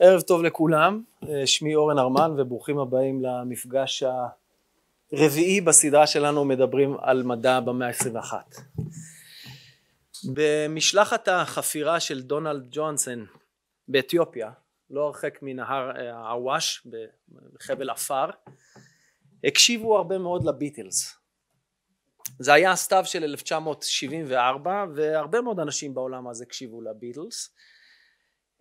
ערב טוב לכולם, אה, שמי אורן ארמן וברוכים הבאים למפגש הרביעי בסדרה שלנו מדברים על מדע במאה ה-21. במשלחת החפירה של דונלד ג'ונסון באתיופיה, לא הרחק מנהר העוואש אה, בחבל עפר, הקשיבו הרבה מאוד לביטלס. זה היה הסתיו של 1974 והרבה מאוד אנשים בעולם אז הקשיבו לביטלס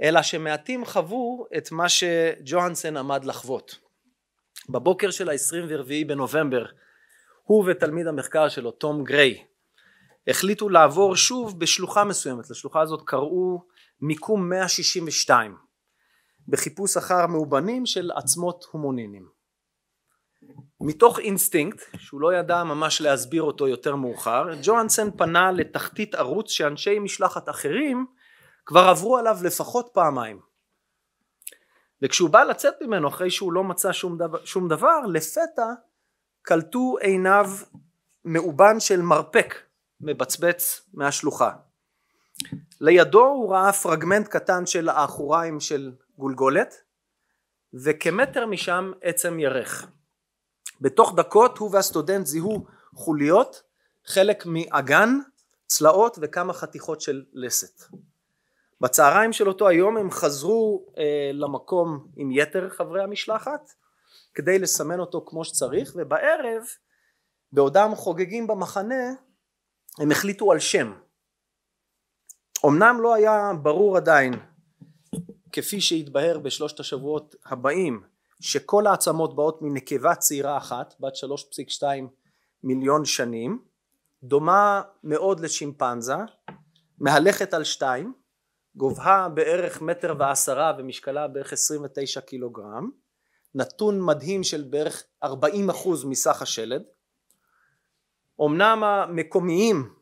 אלא שמעטים חוו את מה שג'והנסן עמד לחוות. בבוקר של ה-24 בנובמבר הוא ותלמיד המחקר שלו תום גריי החליטו לעבור שוב בשלוחה מסוימת, לשלוחה הזאת קראו מיקום 162 בחיפוש אחר מאובנים של עצמות הומונינים. מתוך אינסטינקט שהוא לא ידע ממש להסביר אותו יותר מאוחר ג'והנסן פנה לתחתית ערוץ שאנשי משלחת אחרים כבר עברו עליו לפחות פעמיים. וכשהוא בא לצאת ממנו אחרי שהוא לא מצא שום דבר, שום דבר לפתע קלטו עיניו מאובן של מרפק מבצבץ מהשלוחה. לידו הוא ראה פרגמנט קטן של האחוריים של גולגולת וכמטר משם עצם ירך. בתוך דקות הוא והסטודנט זיהו חוליות, חלק מאגן, צלעות וכמה חתיכות של לסת. בצהריים של אותו היום הם חזרו אה, למקום עם יתר חברי המשלחת כדי לסמן אותו כמו שצריך ובערב בעודם חוגגים במחנה הם החליטו על שם אמנם לא היה ברור עדיין כפי שהתבהר בשלושת השבועות הבאים שכל העצמות באות מנקבה צעירה אחת בת 3.2 מיליון שנים דומה מאוד לשימפנזה מהלכת על שתיים גובהה בערך מטר ועשרה ומשקלה בערך עשרים ותשע קילוגרם, נתון מדהים של בערך ארבעים אחוז מסך השלד. אמנם המקומיים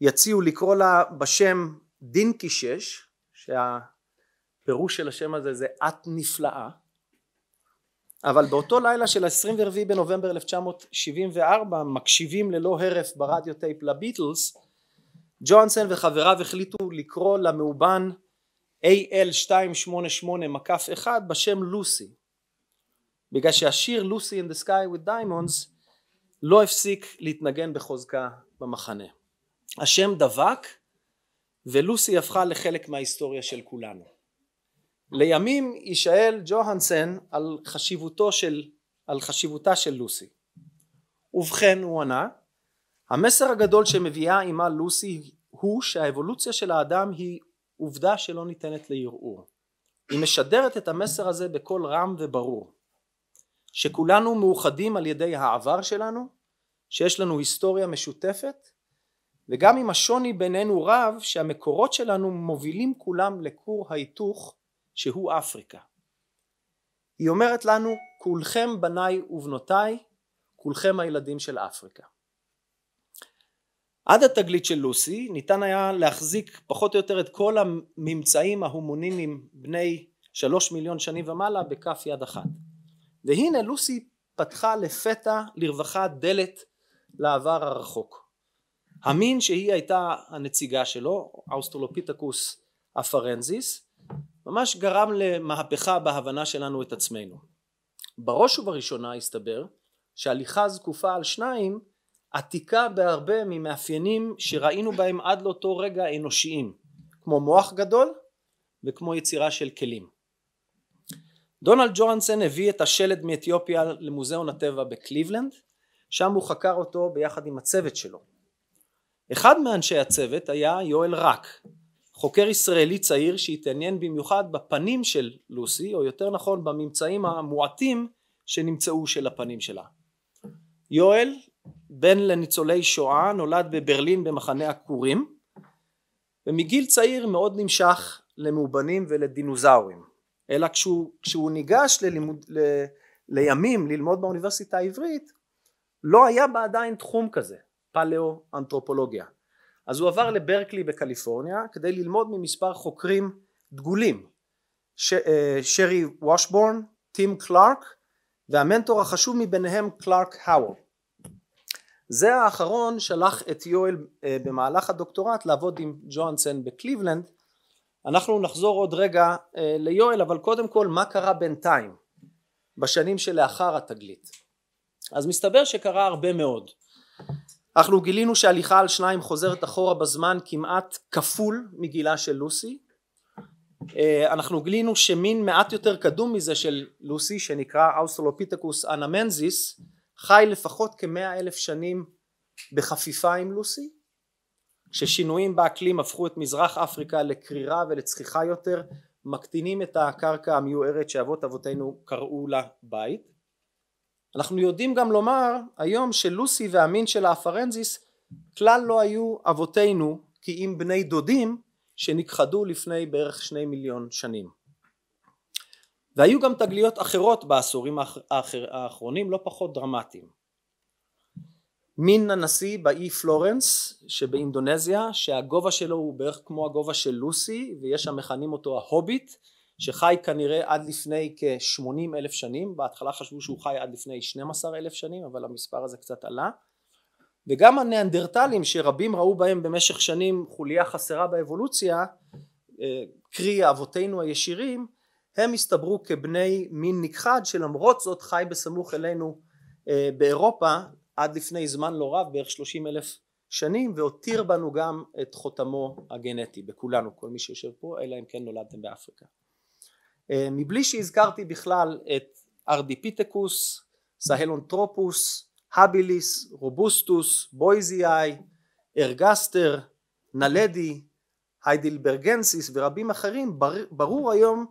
יציעו לקרוא לה בשם דינקי שש, שהפירוש של השם הזה זה את נפלאה, אבל באותו לילה של 24 בנובמבר 1974 מקשיבים ללא הרף ברדיו טייפ לביטלס ג'ונסון וחבריו החליטו לקרוא למאובן AL288-1 בשם לוסי בגלל שהשיר לוסי in the sky with diamonds לא הפסיק להתנגן בחוזקה במחנה. השם דבק ולוסי הפכה לחלק מההיסטוריה של כולנו. לימים יישאל ג'והנסן על, חשיבותו של, על חשיבותה של לוסי. ובכן הוא ענה המסר הגדול שמביאה עימה לוסי הוא שהאבולוציה של האדם היא עובדה שלא ניתנת לערעור. היא משדרת את המסר הזה בקול רם וברור. שכולנו מאוחדים על ידי העבר שלנו, שיש לנו היסטוריה משותפת, וגם אם השוני בינינו רב, שהמקורות שלנו מובילים כולם לכור ההיתוך שהוא אפריקה. היא אומרת לנו, כולכם בניי ובנותיי, כולכם הילדים של אפריקה. עד התגלית של לוסי ניתן היה להחזיק פחות או יותר את כל הממצאים ההומונימיים בני שלוש מיליון שנים ומעלה בכף יד אחת והנה לוסי פתחה לפתע לרווחה דלת לעבר הרחוק המין שהיא הייתה הנציגה שלו האוסטרלופיתקוס הפרנזיס ממש גרם למהפכה בהבנה שלנו את עצמנו בראש ובראשונה הסתבר שהליכה זקופה על שניים עתיקה בהרבה ממאפיינים שראינו בהם עד לאותו רגע אנושיים כמו מוח גדול וכמו יצירה של כלים. דונלד ג'ורנסן הביא את השלד מאתיופיה למוזיאון הטבע בקליבלנד שם הוא חקר אותו ביחד עם הצוות שלו. אחד מאנשי הצוות היה יואל רק חוקר ישראלי צעיר שהתעניין במיוחד בפנים של לוסי או יותר נכון בממצאים המועטים שנמצאו של הפנים שלה. יואל בן לניצולי שואה נולד בברלין במחנה הכורים ומגיל צעיר מאוד נמשך למאובנים ולדינוזאורים אלא כשהוא, כשהוא ניגש ללימוד, ל, לימים ללמוד באוניברסיטה העברית לא היה בה עדיין תחום כזה פלאו-אנתרופולוגיה אז הוא עבר לברקלי בקליפורניה כדי ללמוד ממספר חוקרים דגולים ש, אה, שרי וושבורן, טים קלארק והמנטור החשוב מביניהם קלארק האוורד זה האחרון שלח את יואל אה, במהלך הדוקטורט לעבוד עם ג'והנסן בקליבלנד אנחנו נחזור עוד רגע אה, ליואל אבל קודם כל מה קרה בינתיים בשנים שלאחר התגלית אז מסתבר שקרה הרבה מאוד אנחנו גילינו שהליכה על שניים חוזרת אחורה בזמן כמעט כפול מגילה של לוסי אה, אנחנו גילינו שמין מעט יותר קדום מזה של לוסי שנקרא אוסטרלופיתקוס אנמנזיס חי לפחות כמאה אלף שנים בחפיפה עם לוסי כששינויים באקלים הפכו את מזרח אפריקה לקרירה ולצחיחה יותר מקטינים את הקרקע המיוערת שאבות אבותינו קראו לה בית אנחנו יודעים גם לומר היום שלוסי והמין של הפרנזיס כלל לא היו אבותינו כי אם בני דודים שנכחדו לפני בערך שני מיליון שנים והיו גם תגליות אחרות בעשורים האחר, האחרונים לא פחות דרמטיים. מין הנשיא באי פלורנס שבאינדונזיה שהגובה שלו הוא בערך כמו הגובה של לוסי ויש המכנים אותו ההוביט שחי כנראה עד לפני כ-80 אלף שנים בהתחלה חשבו שהוא חי עד לפני 12 אלף שנים אבל המספר הזה קצת עלה וגם הניאנדרטלים שרבים ראו בהם במשך שנים חוליה חסרה באבולוציה אה, קרי אבותינו הישירים הם הסתברו כבני מין נכחד שלמרות זאת חי בסמוך אלינו אה, באירופה עד לפני זמן לא רב בערך שלושים אלף שנים והותיר בנו גם את חותמו הגנטי בכולנו כל מי שיושב פה אלא אם כן נולדתם באפריקה אה, מבלי שהזכרתי בכלל את ארדיפיתקוס סהלונטרופוס הביליס רובוסטוס בויזיאי ארגסטר נלדי היידלברגנסיס ורבים אחרים בר, ברור היום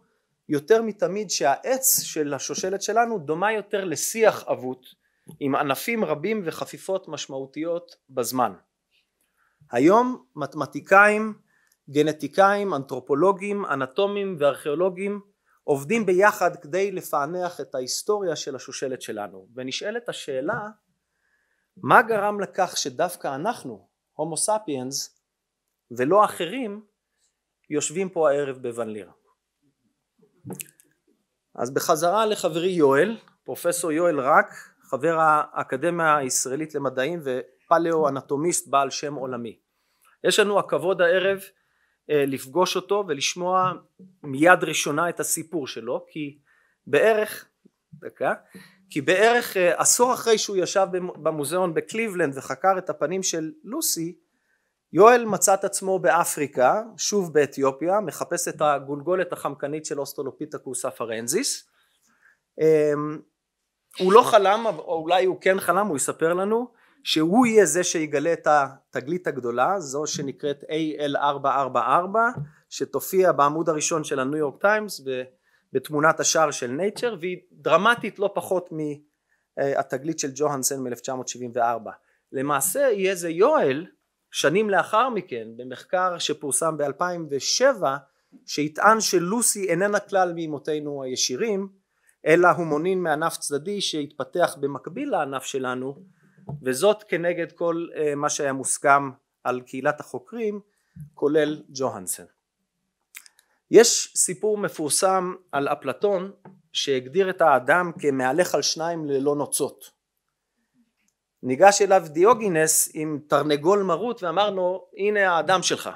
יותר מתמיד שהעץ של השושלת שלנו דומה יותר לשיח אבות עם ענפים רבים וחפיפות משמעותיות בזמן. היום מתמטיקאים, גנטיקאים, אנתרופולוגים, אנטומים וארכיאולוגים עובדים ביחד כדי לפענח את ההיסטוריה של השושלת שלנו ונשאלת השאלה מה גרם לכך שדווקא אנחנו הומו ספיאנס ולא אחרים יושבים פה הערב בוון לירה אז בחזרה לחברי יואל, פרופסור יואל רק, חבר האקדמיה הישראלית למדעים ופלאו-אנטומיסט בעל שם עולמי. יש לנו הכבוד הערב אה, לפגוש אותו ולשמוע מיד ראשונה את הסיפור שלו כי בערך דקה כי בערך אה, עשור אחרי שהוא ישב במוזיאון בקליבלנד וחקר את הפנים של לוסי יואל מצא את עצמו באפריקה, שוב באתיופיה, מחפש את הגולגולת החמקנית של אוסטרלופיתקוס אפרנזיס. אמ, הוא לא חלם, או אולי הוא כן חלם, הוא יספר לנו, שהוא יהיה זה שיגלה את התגלית הגדולה, זו שנקראת AL444, שתופיע בעמוד הראשון של הניו יורק טיימס בתמונת השער של נייצ'ר, והיא דרמטית לא פחות מהתגלית של ג'והנסן מ-1974. למעשה יהיה זה יואל שנים לאחר מכן במחקר שפורסם ב-2007 שיטען שלוסי איננה כלל מאימותינו הישירים אלא הומונין מענף צדדי שהתפתח במקביל לענף שלנו וזאת כנגד כל אה, מה שהיה מוסכם על קהילת החוקרים כולל ג'והנסן. יש סיפור מפורסם על אפלטון שהגדיר את האדם כמהלך על שניים ללא נוצות ניגש אליו דיוגינס עם תרנגול מרות ואמרנו הנה האדם שלך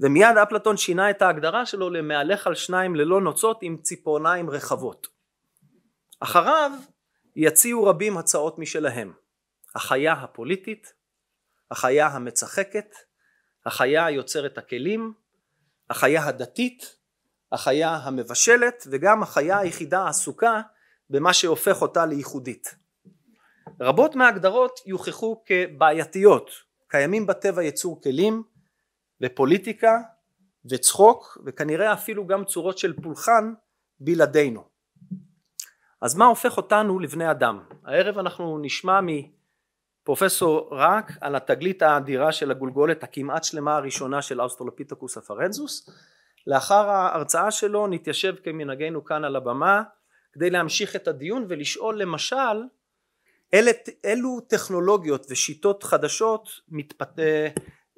ומיד אפלטון שינה את ההגדרה שלו למהלך על שניים ללא נוצות עם ציפורניים רחבות אחריו יציעו רבים הצעות משלהם החיה הפוליטית החיה המצחקת החיה היוצרת הכלים החיה הדתית החיה המבשלת וגם החיה היחידה העסוקה במה שהופך אותה לייחודית רבות מההגדרות יוכחו כבעייתיות קיימים בטבע יצור כלים ופוליטיקה וצחוק וכנראה אפילו גם צורות של פולחן בלעדינו אז מה הופך אותנו לבני אדם הערב אנחנו נשמע מפרופסור רק על התגלית האדירה של הגולגולת הכמעט שלמה הראשונה של אוסטרלופיתקוס הפרנזוס לאחר ההרצאה שלו נתיישב כמנהגנו כאן על הבמה כדי להמשיך את הדיון ולשאול למשל אלה, אלו טכנולוגיות ושיטות חדשות מתפת, אה,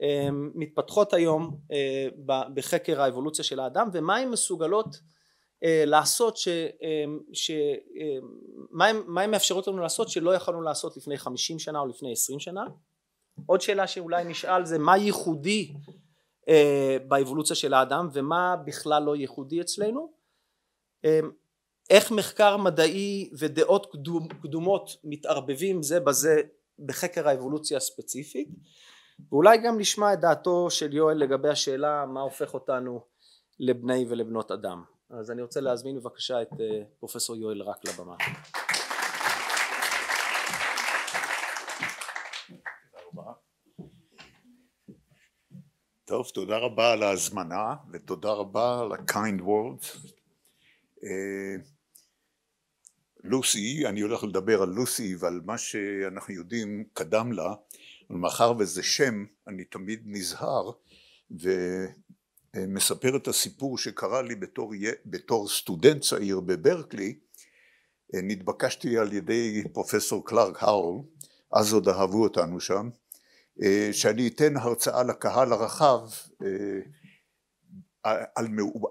אה, מתפתחות היום אה, בחקר האבולוציה של האדם ומה הן מסוגלות לעשות, ש, ש, מה, הן מאפשרות לנו לעשות שלא יכולנו לעשות לפני חמישים שנה או לפני עשרים שנה. עוד שאלה שאולי נשאל זה מה ייחודי באבולוציה של האדם ומה בכלל לא ייחודי אצלנו איך מחקר מדעי ודעות קדום, קדומות מתערבבים זה בזה בחקר האבולוציה הספציפית ואולי גם נשמע את דעתו של יואל לגבי השאלה מה הופך אותנו לבני ולבנות אדם אז אני רוצה להזמין בבקשה את אה, פרופסור יואל רק לבמה טוב, תודה רבה על ההזמנה ותודה רבה על ה-kind words. Uh, לוסי, אני הולך לדבר על לוסי ועל מה שאנחנו יודעים קדם לה, ומאחר וזה שם אני תמיד נזהר ומספר את הסיפור שקרה לי בתור, בתור סטודנט צעיר בברקלי, אה, נתבקשתי על ידי פרופסור קלארק האול, אז עוד אהבו אותנו שם, אה, שאני אתן הרצאה לקהל הרחב אה,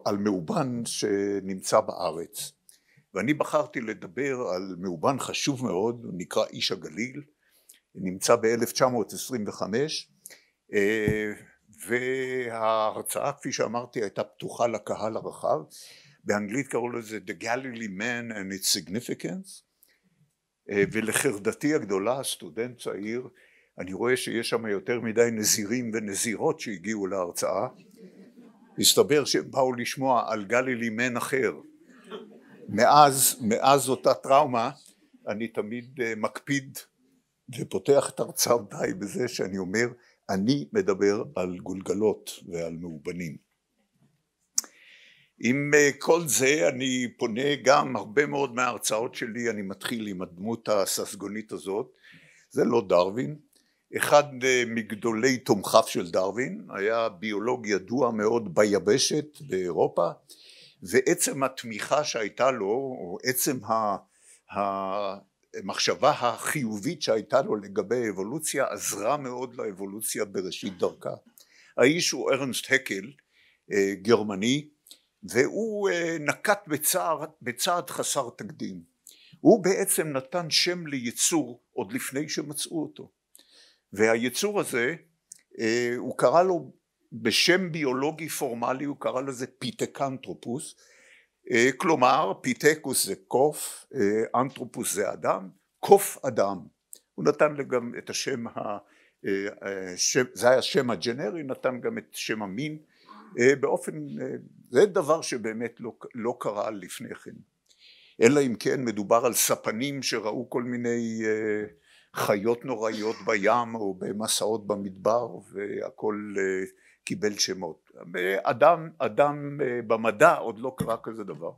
על מאובן שנמצא בארץ ואני בחרתי לדבר על מאובן חשוב מאוד, הוא נקרא איש הגליל, נמצא ב-1925 אה, וההרצאה כפי שאמרתי הייתה פתוחה לקהל הרחב, באנגלית קראו לזה The Galilee Man and its Significance אה, ולחרדתי הגדולה סטודנט צעיר אני רואה שיש שם יותר מדי נזירים ונזירות שהגיעו להרצאה הסתבר שהם באו לשמוע על גלילי מן אחר מאז, מאז אותה טראומה אני תמיד אה, מקפיד ופותח את הרצאותיי בזה שאני אומר אני מדבר על גולגלות ועל מאובנים. עם אה, כל זה אני פונה גם הרבה מאוד מההרצאות שלי אני מתחיל עם הדמות הססגונית הזאת זה לא דרווין אחד אה, מגדולי תומכיו של דרווין היה ביולוג ידוע מאוד ביבשת באירופה ועצם התמיכה שהייתה לו או עצם המחשבה החיובית שהייתה לו לגבי אבולוציה עזרה מאוד לאבולוציה בראשית דרכה. האיש הוא ארנסט הקל אה, גרמני והוא אה, נקט בצער, בצעד חסר תקדים הוא בעצם נתן שם ליצור עוד לפני שמצאו אותו והיצור הזה אה, הוא קרא לו בשם ביולוגי פורמלי הוא קרא לזה פיתקנטרופוס אה, כלומר פיתקוס זה קוף, אה, אנתרופוס זה אדם, קוף אדם הוא נתן גם את השם, השם אה, זה היה השם הג'נרי נתן גם את שם המין באופן זה דבר שבאמת לא, לא קרה לפני כן אלא אם כן מדובר על ספנים שראו כל מיני חיות נוראיות בים או במסעות במדבר והכל קיבל שמות. אדם, אדם אה, במדע עוד לא קרה כזה דבר.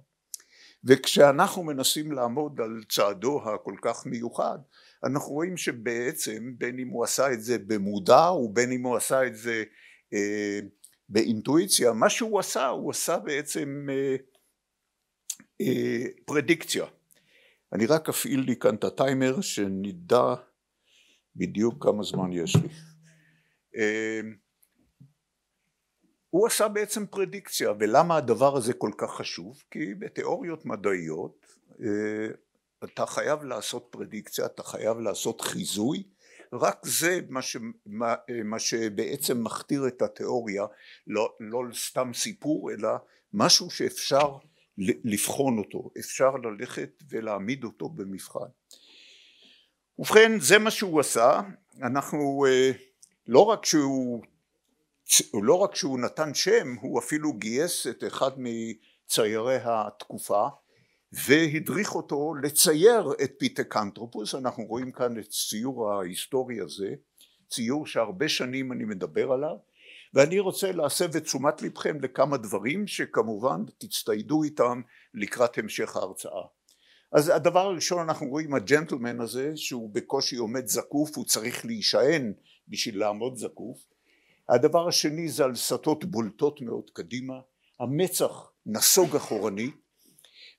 וכשאנחנו מנסים לעמוד על צעדו הכל כך מיוחד, אנחנו רואים שבעצם בין אם הוא עשה את זה במודע ובין אם הוא עשה את זה אה, באינטואיציה, מה שהוא עשה, הוא עשה בעצם אה, אה, פרדיקציה. אני רק אפעיל לי כאן את הטיימר שנדע בדיוק כמה זמן יש לי. אה, הוא עשה בעצם פרדיקציה ולמה הדבר הזה כל כך חשוב כי בתיאוריות מדעיות אה, אתה חייב לעשות פרדיקציה אתה חייב לעשות חיזוי רק זה מה, ש, מה, אה, מה שבעצם מכתיר את התיאוריה לא, לא סתם סיפור אלא משהו שאפשר לבחון אותו אפשר ללכת ולהעמיד אותו במבחן ובכן זה מה שהוא עשה אנחנו אה, לא רק שהוא לא רק שהוא נתן שם, הוא אפילו גייס את אחד מציירי התקופה והדריך אותו לצייר את פיתקנטרופוס, אנחנו רואים כאן את ציור ההיסטורי הזה, ציור שהרבה שנים אני מדבר עליו, ואני רוצה להסב את תשומת לבכם לכמה דברים שכמובן תצטיידו איתם לקראת המשך ההרצאה. אז הדבר הראשון אנחנו רואים הג'נטלמן הזה שהוא בקושי עומד זקוף הוא צריך להישען בשביל לעמוד זקוף הדבר השני זה על סטות בולטות מאוד קדימה, המצח נסוג אחורני,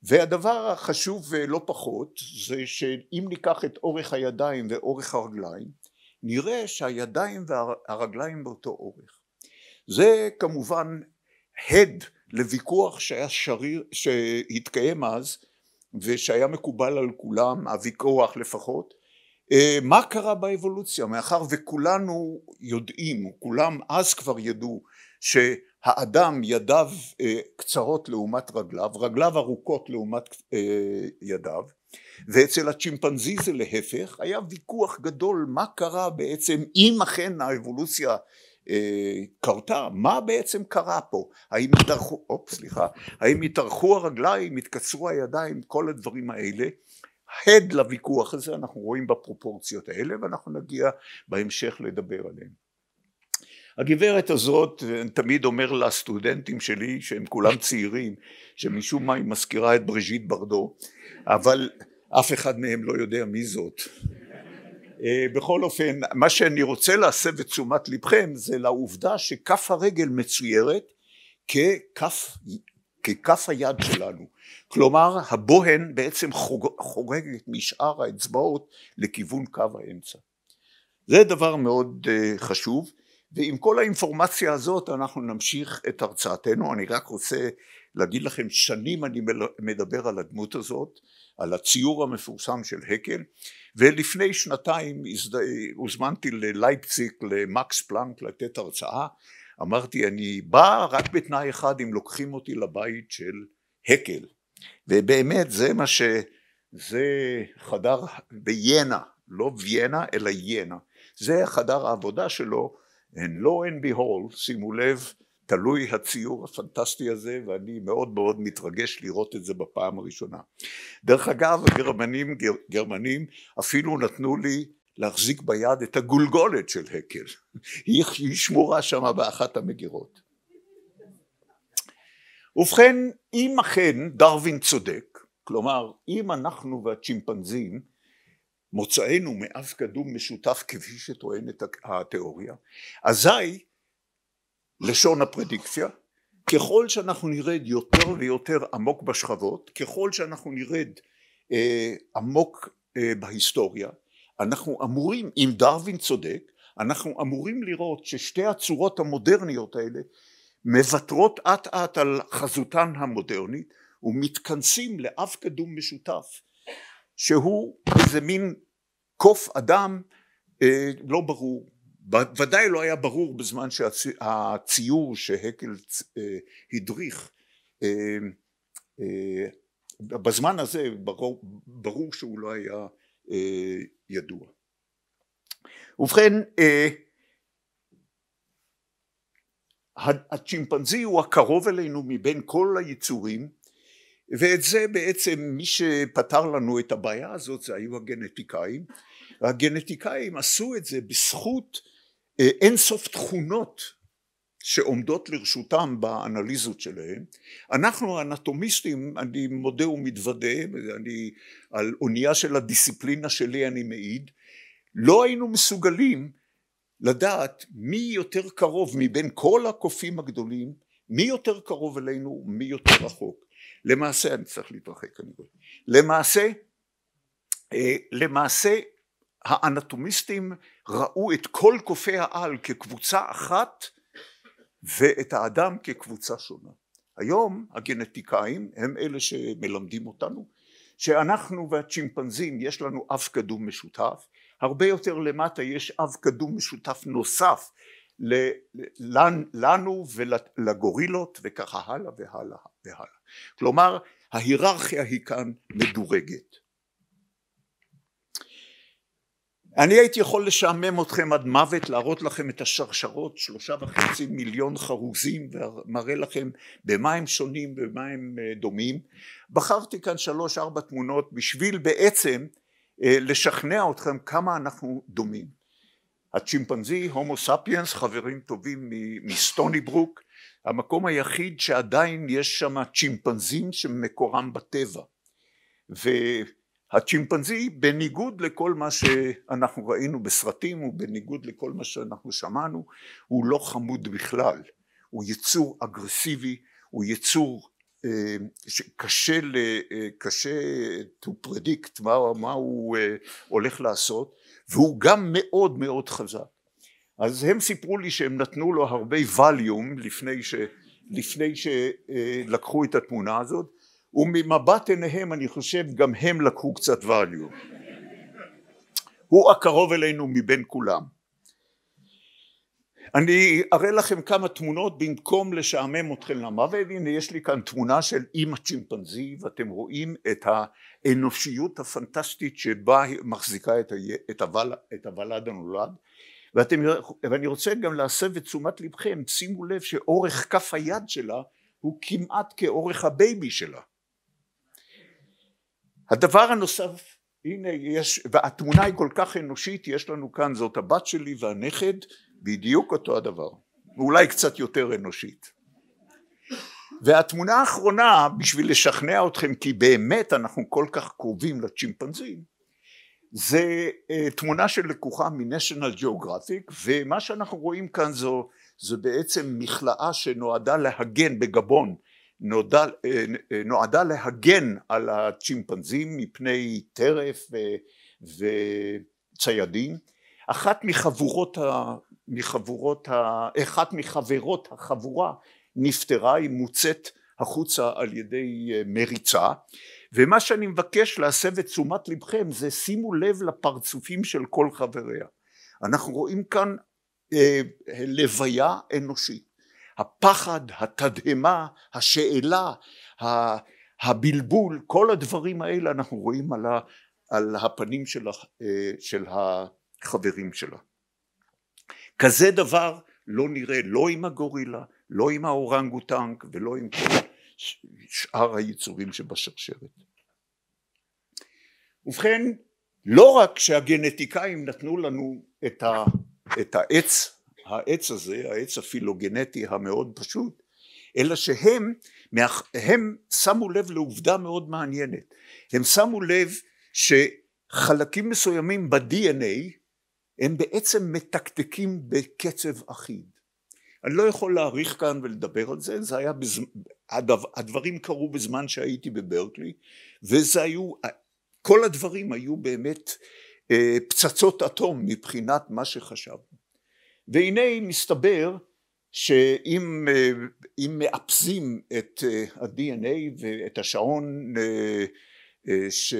והדבר החשוב לא פחות זה שאם ניקח את אורך הידיים ואורך הרגליים, נראה שהידיים והרגליים באותו אורך. זה כמובן הד לוויכוח שהיה שריר, שהתקיים אז ושהיה מקובל על כולם, הוויכוח לפחות, אה, מה קרה באבולוציה מאחר וכולנו יודעים כולם אז כבר ידעו שהאדם ידיו אה, קצרות לעומת רגליו רגליו ארוכות לעומת אה, ידיו ואצל הצ'ימפנזי זה להפך היה ויכוח גדול מה קרה בעצם אם אכן האבולוציה קרתה, מה בעצם קרה פה? האם התארכו, אופ סליחה, האם התארכו הרגליים, התקצרו הידיים, כל הדברים האלה הד לוויכוח הזה אנחנו רואים בפרופורציות האלה ואנחנו נגיע בהמשך לדבר עליהן. הגברת הזאת אה, תמיד אומר לסטודנטים שלי שהם כולם צעירים שמשום מה היא מזכירה את בריז'יט ברדו אבל אף אחד מהם לא יודע מי זאת אה, בכל אופן מה שאני רוצה להסב את תשומת לבכם זה לעובדה שכף הרגל מצוירת ככף ככף היד שלנו. כלומר הבוהן בעצם חוגג את משאר האצבעות לכיוון קו האמצע. זה דבר מאוד אה, חשוב ועם כל האינפורמציה הזאת אנחנו נמשיך את הרצאתנו. אני רק רוצה להגיד לכם שנים אני מדבר על הדמות הזאת, על הציור המפורסם של הקל ולפני שנתיים אה, הוזמנתי ללייפציק, למקס פלנק לתת הרצאה אמרתי אני בא רק בתנאי אחד אם לוקחים אותי לבית של הקל ובאמת זה מה שזה חדר ביינה, לא ויינה אלא יינה, זה חדר העבודה שלו and lo and behold, שימו לב, תלוי הציור הפנטסטי הזה ואני מאוד מאוד מתרגש לראות את זה בפעם הראשונה. דרך אגב הגרמנים גר, גרמנים אפילו נתנו לי להחזיק ביד את הגולגולת של הקל, היא שמורה שם באחת המגירות. ובכן, אם אכן דרווין צודק, כלומר, אם אנחנו והצ'ימפנזים מוצאנו מאף קדום משותף כפי שטוענת התיאוריה, אזי לשון הפרדיקציה, ככל שאנחנו נרד יותר ויותר עמוק בשכבות, ככל שאנחנו נרד אה, עמוק אה, בהיסטוריה, אנחנו אמורים, אם דרווין צודק, אנחנו אמורים לראות ששתי הצורות המודרניות האלה מוותרות אט אט על חזותן המודרנית ומתכנסים לאב קדום משותף שהוא איזה מין קוף אדם אה, לא ברור ודאי לא היה ברור בזמן שהציור שהקל אה, הדריך אה, אה, בזמן הזה ברור, ברור שהוא לא היה אה, ידוע. ובכן אה, הצ'ימפנזי הוא הקרוב אלינו מבין כל היצורים ואת זה בעצם מי שפתר לנו את הבעיה הזאת זה היו הגנטיקאים והגנטיקאים עשו את זה בזכות אה, אין סוף תכונות שעומדות לרשותם באנליזות שלהם. אנחנו האנטומיסטים, אני מודה ומתוודה, אני, על אונייה של הדיסציפלינה שלי אני מעיד, לא היינו מסוגלים לדעת מי יותר קרוב מבין כל הקופים הגדולים, מי יותר קרוב אלינו מי יותר רחוק. למעשה, אני צריך להתרחק כנראה למעשה, אה, למעשה האנטומיסטים ראו את כל קופי העל כקבוצה אחת ואת האדם כקבוצה שונה. היום הגנטיקאים הם אלה שמלמדים אותנו שאנחנו והצ'ימפנזים יש לנו אב קדום משותף, הרבה יותר למטה יש אב קדום משותף נוסף לנו ולגורילות וככה הלאה והלאה והלאה. כלומר ההיררכיה היא כאן מדורגת. אני הייתי יכול לשעמם אתכם עד מוות להראות לכם את השרשרות שלושה וחצי מיליון חרוזים ומראה לכם במה הם שונים ובמה הם אה, דומים בחרתי כאן שלוש ארבע תמונות בשביל בעצם אה, לשכנע אתכם כמה אנחנו דומים הצ'ימפנזי הומו ספיאנס חברים טובים מסטוני ברוק המקום היחיד שעדיין יש שם צ'ימפנזים שמקורם בטבע ו... הצ'ימפנזי בניגוד לכל מה שאנחנו ראינו בסרטים ובניגוד לכל מה שאנחנו שמענו הוא לא חמוד בכלל הוא יצור אגרסיבי הוא יצור אה, שקשה ל, אה, קשה to predict מה, מה הוא אה, הולך לעשות והוא גם מאוד מאוד חזק אז הם סיפרו לי שהם נתנו לו הרבה ווליום לפני, ש, לפני שלקחו את התמונה הזאת וממבט עיניהם אני חושב גם הם לקחו קצת value. הוא הקרוב אלינו מבין כולם. אני אראה לכם כמה תמונות במקום לשעמם אתכם למוות הנה יש לי כאן תמונה של אימא צ'ימפנזי ואתם רואים את האנושיות הפנטסטית שבה היא מחזיקה את, ה... את, הוול... את הוולד הנולד ואתם... ואני רוצה גם להסב את תשומת לבכם שימו לב שאורך כף היד שלה הוא כמעט כאורך הבייבי שלה הדבר הנוסף הנה יש והתמונה היא כל כך אנושית יש לנו כאן זאת הבת שלי והנכד בדיוק אותו הדבר אולי קצת יותר אנושית והתמונה האחרונה בשביל לשכנע אתכם כי באמת אנחנו כל כך קרובים לצ'ימפנזים זה אה, תמונה שלקוחה מ-National Geographic ומה שאנחנו רואים כאן זו, זו בעצם מכלאה שנועדה להגן בגבון אה, אה, נועדה להגן על הצ'ימפנזים מפני טרף ו, וציידים אחת מחבורות, ה, מחבורות ה, אחת מחברות החבורה נפטרה היא מוצאת החוצה על ידי אה, מריצה ומה שאני מבקש להסב את תשומת לבכם זה שימו לב לפרצופים של כל חבריה אנחנו רואים כאן אה, לוויה אנושית הפחד, התדהמה, השאלה, הבלבול, כל הדברים האלה אנחנו רואים על, הפנים של, ה, אה, של החברים שלה. כזה דבר לא נראה לא עם הגורילה, לא עם האורנגוטנק ולא עם כל שאר היצורים שבשרשרת. ובכן, לא רק שהגנטיקאים נתנו לנו את, ה, את העץ העץ הזה, העץ הפילוגנטי המאוד פשוט, אלא שהם הם שמו לב לעובדה מאוד מעניינת. הם שמו לב שחלקים מסוימים ב-DNA הם בעצם מתקתקים בקצב אחיד. אני לא יכול להעריך כאן ולדבר על זה, זה היה בזמן, הדברים קרו בזמן שהייתי בברקלי וזה היו, כל הדברים היו באמת אה, פצצות אטום מבחינת מה שחשבנו. והנה מסתבר שאם אה, מאפסים את אה, ה-DNA ואת השעון אה, ש,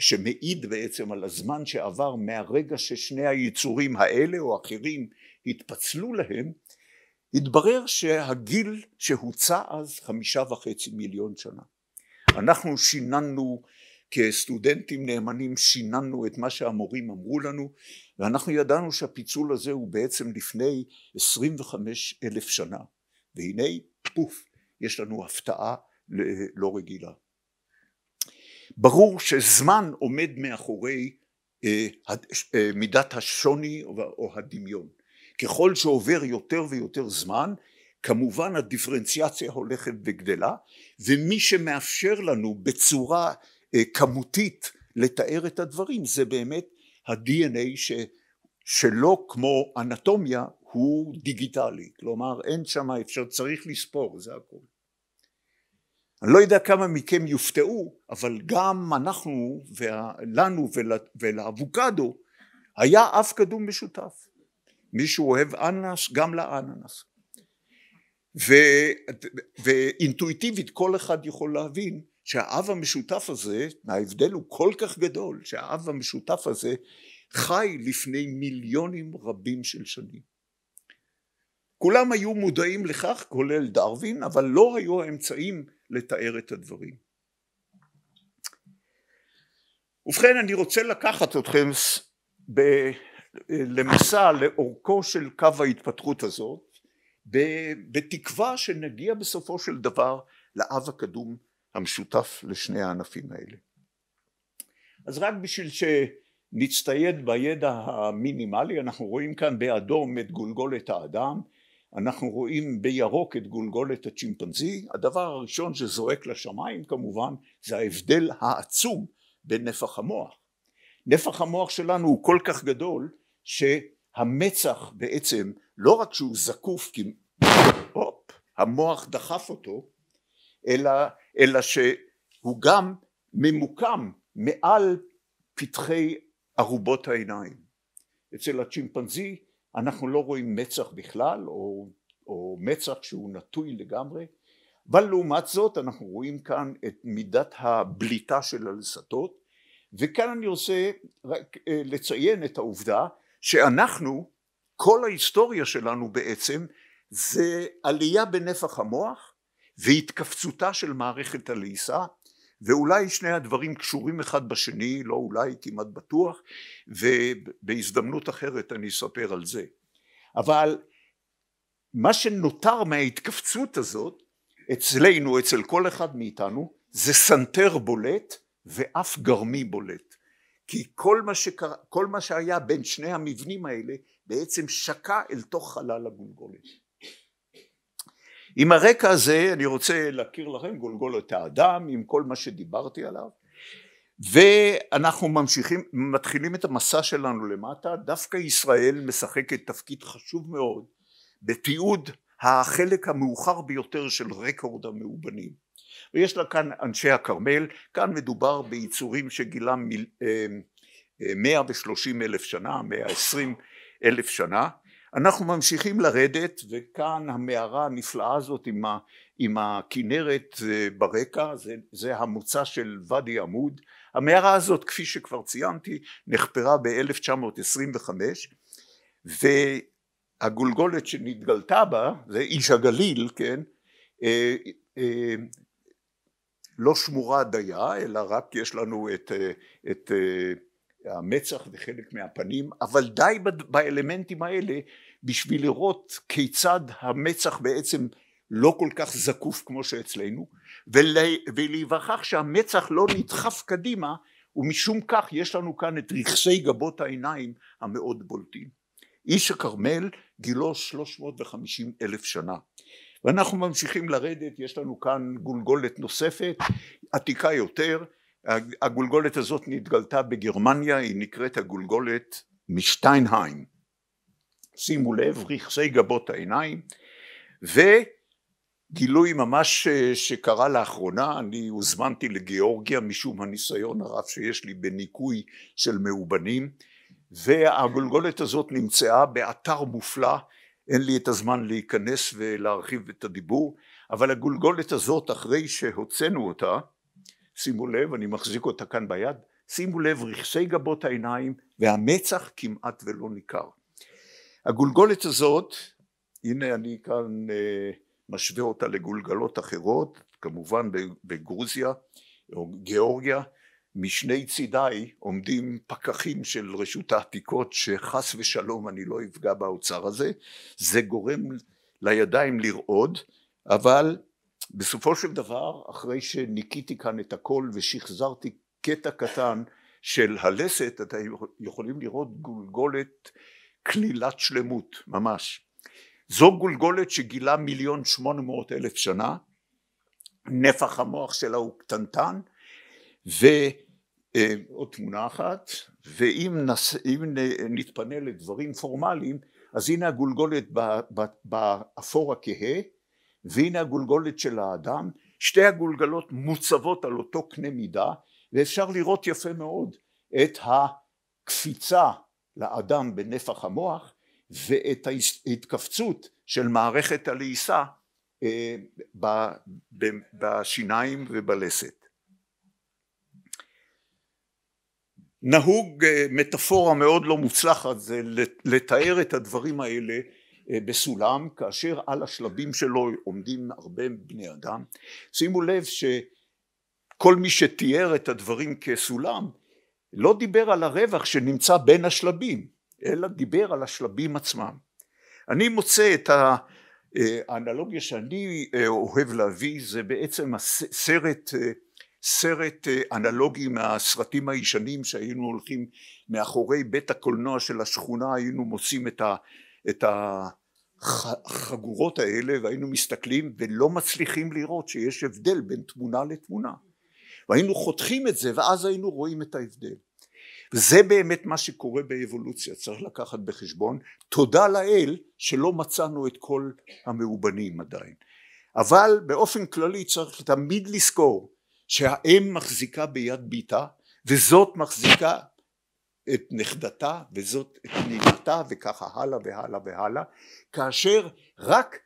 שמעיד בעצם על הזמן שעבר מהרגע ששני היצורים האלה או אחרים התפצלו להם, התברר שהגיל שהוצע אז חמישה וחצי מיליון שנה. אנחנו שיננו כסטודנטים נאמנים שיננו את מה שהמורים אמרו לנו ואנחנו ידענו שהפיצול הזה הוא בעצם לפני עשרים וחמש אלף שנה והנה פוף יש לנו הפתעה לא רגילה. ברור שזמן עומד מאחורי אה, אה, מידת השוני או הדמיון ככל שעובר יותר ויותר זמן כמובן הדיפרנציאציה הולכת וגדלה ומי שמאפשר לנו בצורה אה, כמותית לתאר את הדברים זה באמת ה-DNA ש, שלא כמו אנטומיה הוא דיגיטלי, כלומר אין שם אפשר, צריך לספור, זה הכל. אני לא יודע כמה מכם יופתעו, אבל גם אנחנו, וה, לנו ולאבוקדו, היה אף קדום משותף. מישהו אוהב אננס, גם לאננס. ואינטואיטיבית כל אחד יכול להבין שהאב המשותף הזה, ההבדל הוא כל כך גדול, שהאב המשותף הזה חי לפני מיליונים רבים של שנים. כולם היו מודעים לכך, כולל דרווין, אבל לא היו האמצעים לתאר את הדברים. ובכן, אני רוצה לקחת אתכם ב- למסע לאורכו של קו ההתפתחות הזאת, בתקווה שנגיע בסופו של דבר לאב הקדום המשותף לשני הענפים האלה. אז רק בשביל שנצטייד בידע המינימלי אנחנו רואים כאן באדום את גולגולת האדם אנחנו רואים בירוק את גולגולת הצ'ימפנזי הדבר הראשון שזועק לשמיים כמובן זה ההבדל העצום בין נפח המוח נפח המוח שלנו הוא כל כך גדול שהמצח בעצם לא רק שהוא זקוף כי הופ, המוח דחף אותו אלא אלא שהוא גם ממוקם מעל פתחי ארובות העיניים. אצל הצ'ימפנזי אנחנו לא רואים מצח בכלל או, או מצח שהוא נטוי לגמרי אבל לעומת זאת אנחנו רואים כאן את מידת הבליטה של הלסתות וכאן אני רוצה רק אה, לציין את העובדה שאנחנו כל ההיסטוריה שלנו בעצם זה עלייה בנפח המוח והתכווצותה של מערכת הליסה ואולי שני הדברים קשורים אחד בשני לא אולי כמעט בטוח ובהזדמנות אחרת אני אספר על זה אבל מה שנותר מההתכווצות הזאת אצלנו אצל כל אחד מאיתנו זה סנטר בולט ואף גרמי בולט כי כל מה, שקרה, כל מה שהיה בין שני המבנים האלה בעצם שקע אל תוך חלל הגולגולת עם הרקע הזה אני רוצה להכיר לכם גולגולת האדם עם כל מה שדיברתי עליו ואנחנו ממשיכים, מתחילים את המסע שלנו למטה, דווקא ישראל משחקת תפקיד חשוב מאוד בתיעוד החלק המאוחר ביותר של רקורד המאובנים ויש לה כאן אנשי הכרמל, כאן מדובר ביצורים שגילם 130 אה, אה, אלף שנה, 120 אלף שנה אנחנו ממשיכים לרדת וכאן המערה הנפלאה הזאת עם, ה, עם הכנרת אה, ברקע זה, זה המוצא של ואדי עמוד המערה הזאת כפי שכבר ציינתי נחפרה ב-1925 והגולגולת שנתגלתה בה זה איש הגליל כן אה, אה, לא שמורה דייה אלא רק יש לנו את, אה, את, את אה, המצח וחלק מהפנים, אבל די באלמנטים האלה בשביל לראות כיצד המצח בעצם לא כל כך זקוף כמו שאצלנו ולהיווכח שהמצח לא נדחף קדימה ומשום כך יש לנו כאן את רכסי גבות העיניים המאוד בולטים. איש הכרמל גילו 350 אלף שנה ואנחנו ממשיכים לרדת יש לנו כאן גולגולת נוספת עתיקה יותר הגולגולת הזאת נתגלתה בגרמניה, היא נקראת הגולגולת משטיינהיים. שימו לב, רכסי גבות העיניים, וגילוי ממש אה, שקרה לאחרונה, אני הוזמנתי לגיאורגיה משום הניסיון הרב שיש לי בניקוי של מאובנים, והגולגולת הזאת נמצאה באתר מופלא, אין לי את הזמן להיכנס ולהרחיב את הדיבור, אבל הגולגולת הזאת אחרי שהוצאנו אותה שימו לב, אני מחזיק אותה כאן ביד, שימו לב, רכסי גבות העיניים והמצח כמעט ולא ניכר. הגולגולת הזאת, הנה אני כאן אה, משווה אותה לגולגלות אחרות, כמובן בגרוזיה או גיאורגיה, משני צידיי עומדים פקחים של רשות העתיקות שחס ושלום אני לא אפגע באוצר הזה, זה גורם לידיים לרעוד, אבל בסופו של דבר אחרי שניקיתי כאן את הכל ושחזרתי קטע קטן של הלסת אתם יכולים לראות גולגולת כלילת שלמות ממש זו גולגולת שגילה מיליון שמונה מאות אלף שנה נפח המוח שלה הוא קטנטן ועוד אה, תמונה אחת ואם נס, נתפנה לדברים פורמליים אז הנה הגולגולת באפור הכהה והנה הגולגולת של האדם שתי הגולגלות מוצבות על אותו קנה מידה ואפשר לראות יפה מאוד את הקפיצה לאדם בנפח המוח ואת ההתכווצות של מערכת הלעיסה אה, בשיניים ובלסת. נהוג אה, מטאפורה מאוד לא מוצלחת זה לתאר את הדברים האלה אה, בסולם כאשר על השלבים שלו עומדים הרבה בני אדם שימו לב שכל מי שתיאר את הדברים כסולם לא דיבר על הרווח שנמצא בין השלבים אלא דיבר על השלבים עצמם אני מוצא את אה, האנלוגיה שאני אה, אוהב להביא זה בעצם הסרט סרט אנלוגי מהסרטים הישנים שהיינו הולכים מאחורי בית הקולנוע של השכונה היינו מוצאים את ה... את החגורות האלה והיינו מסתכלים ולא מצליחים לראות שיש הבדל בין תמונה לתמונה והיינו חותכים את זה ואז היינו רואים את ההבדל זה באמת מה שקורה באבולוציה צריך לקחת בחשבון תודה לאל שלא מצאנו את כל המאובנים עדיין אבל באופן כללי צריך תמיד לזכור שהאם מחזיקה ביד ביתה וזאת מחזיקה את נכדתה וזאת את נינתה וככה הלאה והלאה והלאה כאשר רק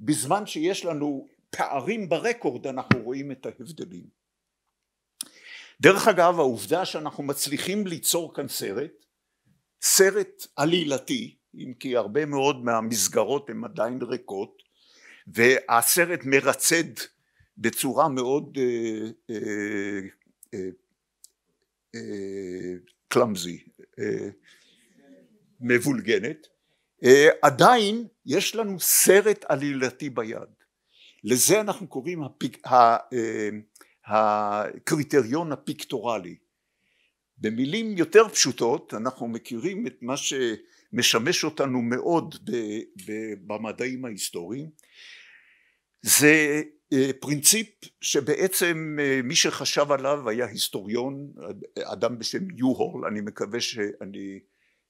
בזמן שיש לנו פערים ברקורד אנחנו רואים את ההבדלים. דרך אגב העובדה שאנחנו מצליחים ליצור כאן סרט, סרט עלילתי אם כי הרבה מאוד מהמסגרות הן עדיין ריקות והסרט מרצד בצורה מאוד אה, אה, אה, אה קלאמזי, אה, מבולגנת, אה, עדיין יש לנו סרט עלילתי ביד. לזה אנחנו קוראים הפיק, ה, ה, אה, ה, הקריטריון הפיקטורלי. במילים יותר פשוטות אנחנו מכירים את מה שמשמש אותנו מאוד ב, ב, במדעים ההיסטוריים זה אה, פרינציפ שבעצם אה, מי שחשב עליו היה היסטוריון אדם בשם יו-הול אני מקווה שאני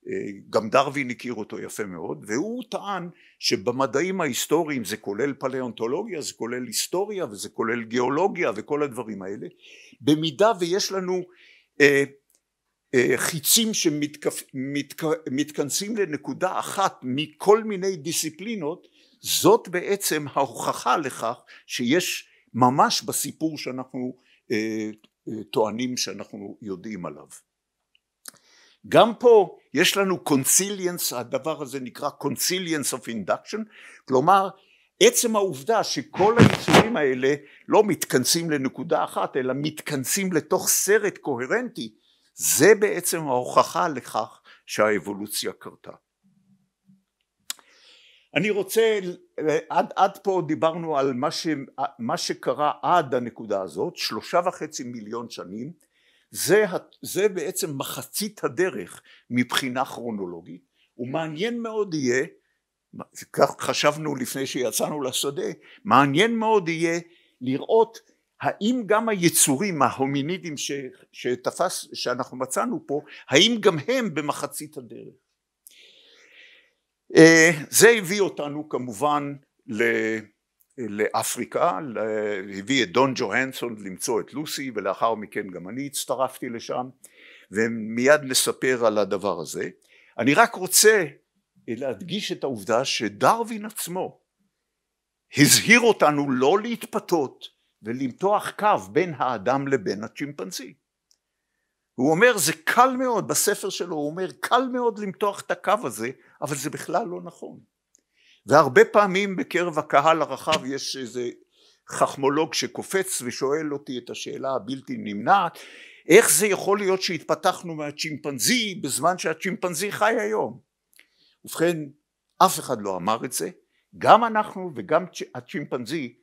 אה, גם דרווין הכיר אותו יפה מאוד והוא טען שבמדעים ההיסטוריים זה כולל פלאונטולוגיה זה כולל היסטוריה וזה כולל גיאולוגיה וכל הדברים האלה במידה ויש לנו אה, אה, חיצים שמתכנסים שמתכ... מתכ... לנקודה אחת מכל מיני דיסציפלינות זאת בעצם ההוכחה לכך שיש ממש בסיפור שאנחנו אה, אה טוענים שאנחנו יודעים עליו. גם פה יש לנו קונסיליאנס, הדבר הזה נקרא קונסיליאנס אוף אינדקשן, כלומר עצם העובדה שכל היצורים האלה לא מתכנסים לנקודה אחת אלא מתכנסים לתוך סרט קוהרנטי זה בעצם ההוכחה לכך שהאבולוציה קרתה. אני רוצה, עד, עד פה דיברנו על מה, ש, מה שקרה עד הנקודה הזאת, שלושה וחצי מיליון שנים, זה, זה בעצם מחצית הדרך מבחינה כרונולוגית, ומעניין מאוד יהיה, כך חשבנו לפני שיצאנו לשדה, מעניין מאוד יהיה לראות האם גם היצורים ההומינידים ש, שתפס, שאנחנו מצאנו פה, האם גם הם במחצית הדרך. אה, זה הביא אותנו כמובן ל... לאפריקה, הביא את דון ג'והנסון למצוא את לוסי ולאחר מכן גם אני הצטרפתי לשם ומיד נספר על הדבר הזה. אני רק רוצה להדגיש את העובדה שדרווין עצמו הזהיר אותנו לא להתפתות ולמתוח קו בין האדם לבין הצ'ימפנזי הוא אומר זה קל מאוד, בספר שלו הוא אומר קל מאוד למתוח את הקו הזה, אבל זה בכלל לא נכון. והרבה פעמים בקרב הקהל הרחב יש איזה חכמולוג שקופץ ושואל אותי את השאלה הבלתי נמנעת, איך זה יכול להיות שהתפתחנו מהצ'ימפנזי בזמן שהצ'ימפנזי חי היום? ובכן, אף אחד לא אמר את זה, גם אנחנו וגם הצ'ימפנזי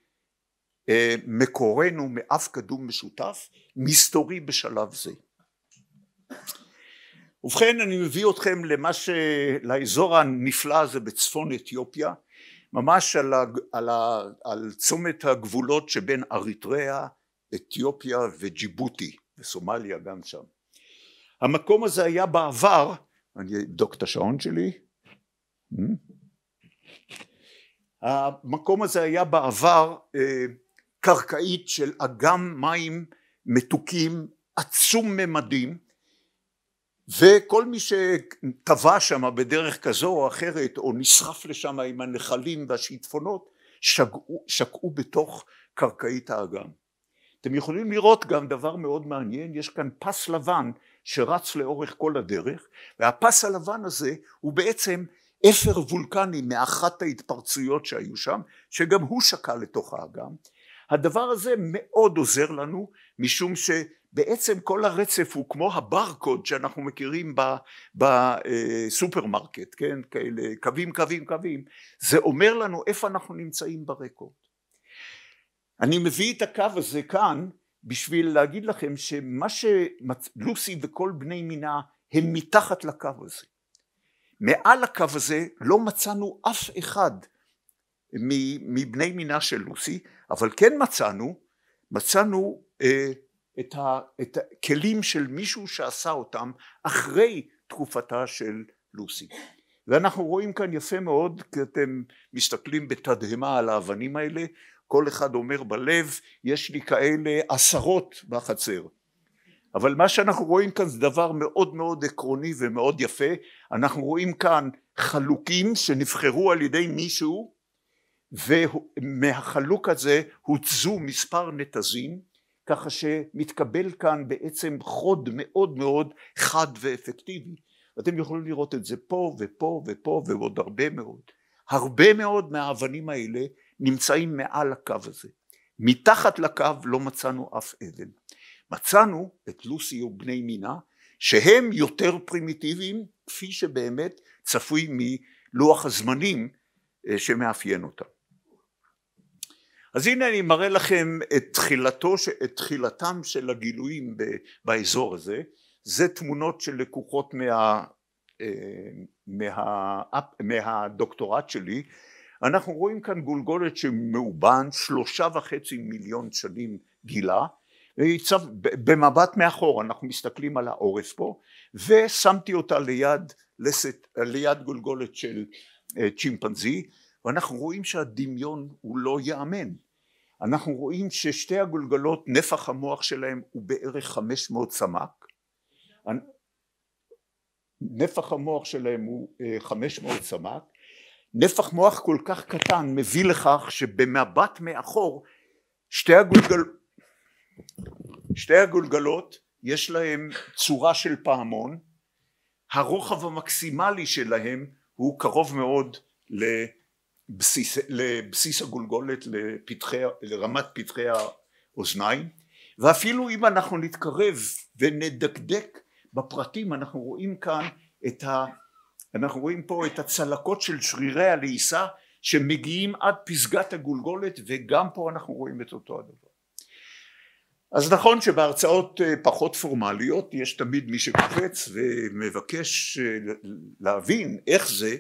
אה, מקורנו מאף קדום משותף, מסתורי בשלב זה. ובכן אני מביא אתכם למה ש... לאזור הנפלא הזה בצפון אתיופיה ממש על, ה... על, ה... על צומת הגבולות שבין אריתריאה, אתיופיה וג'יבוטי וסומליה גם שם המקום הזה היה בעבר אני אבדוק את השעון שלי hmm? המקום הזה היה בעבר אה, קרקעית של אגם מים מתוקים עצום ממדים וכל מי שטבע שם בדרך כזו או אחרת או נסחף לשם עם הנחלים והשיטפונות שגעו, שקעו בתוך קרקעית האגם. אתם יכולים לראות גם דבר מאוד מעניין, יש כאן פס לבן שרץ לאורך כל הדרך והפס הלבן הזה הוא בעצם אפר וולקני מאחת ההתפרצויות שהיו שם שגם הוא שקע לתוך האגם הדבר הזה מאוד עוזר לנו משום בעצם כל הרצף הוא כמו הברקוד שאנחנו מכירים בסופרמרקט, אה, כן, כאלה קווים קווים קווים, זה אומר לנו איפה אנחנו נמצאים ברקורד. אני מביא את הקו הזה כאן בשביל להגיד לכם שמה שלוסי וכל בני מינה הם מתחת לקו הזה. מעל הקו הזה לא מצאנו אף אחד מבני מינה של לוסי, אבל כן מצאנו, מצאנו אה, את, ה, את הכלים של מישהו שעשה אותם אחרי תקופתה של לוסי. ואנחנו רואים כאן יפה מאוד כי אתם מסתכלים בתדהמה על האבנים האלה כל אחד אומר בלב יש לי כאלה עשרות בחצר אבל מה שאנחנו רואים כאן זה דבר מאוד מאוד עקרוני ומאוד יפה אנחנו רואים כאן חלוקים שנבחרו על ידי מישהו ומהחלוק הזה הוצזו מספר נתזים ככה שמתקבל כאן בעצם חוד מאוד מאוד חד ואפקטיבי ואתם יכולים לראות את זה פה ופה ופה ועוד הרבה מאוד הרבה מאוד מהאבנים האלה נמצאים מעל הקו הזה מתחת לקו לא מצאנו אף אבן מצאנו את לוסי ובני מינה שהם יותר פרימיטיביים כפי שבאמת צפוי מלוח הזמנים אה, שמאפיין אותם אז הנה אני מראה לכם את, תחילתו, את תחילתם של הגילויים באזור הזה, זה תמונות שלקוחות מה, אה, מה, מהדוקטורט שלי, אנחנו רואים כאן גולגולת שמאובן שלושה וחצי מיליון שנים גילה צו, במבט מאחור אנחנו מסתכלים על העורף פה ושמתי אותה ליד, לסת, ליד גולגולת של אה, צ'ימפנזי ואנחנו רואים שהדמיון הוא לא ייאמן אנחנו רואים ששתי הגולגלות נפח המוח שלהם הוא בערך 500 סמ"ק נפח המוח שלהם הוא 500 אה, סמ"ק נפח מוח כל כך קטן מביא לכך שבמבט מאחור שתי, הגולגל... שתי הגולגלות יש להם צורה של פעמון הרוחב המקסימלי שלהם הוא קרוב מאוד ל... לבסיס, לבסיס הגולגולת לפתחי, לרמת פתחי האוזניים ואפילו אם אנחנו נתקרב ונדקדק בפרטים אנחנו רואים כאן את ה... אנחנו רואים פה את הצלקות של שרירי הלעיסה שמגיעים עד פסגת הגולגולת וגם פה אנחנו רואים את אותו הדבר. אז נכון שבהרצאות אה, פחות פורמליות יש תמיד מי שקופץ ומבקש אה, להבין איך זה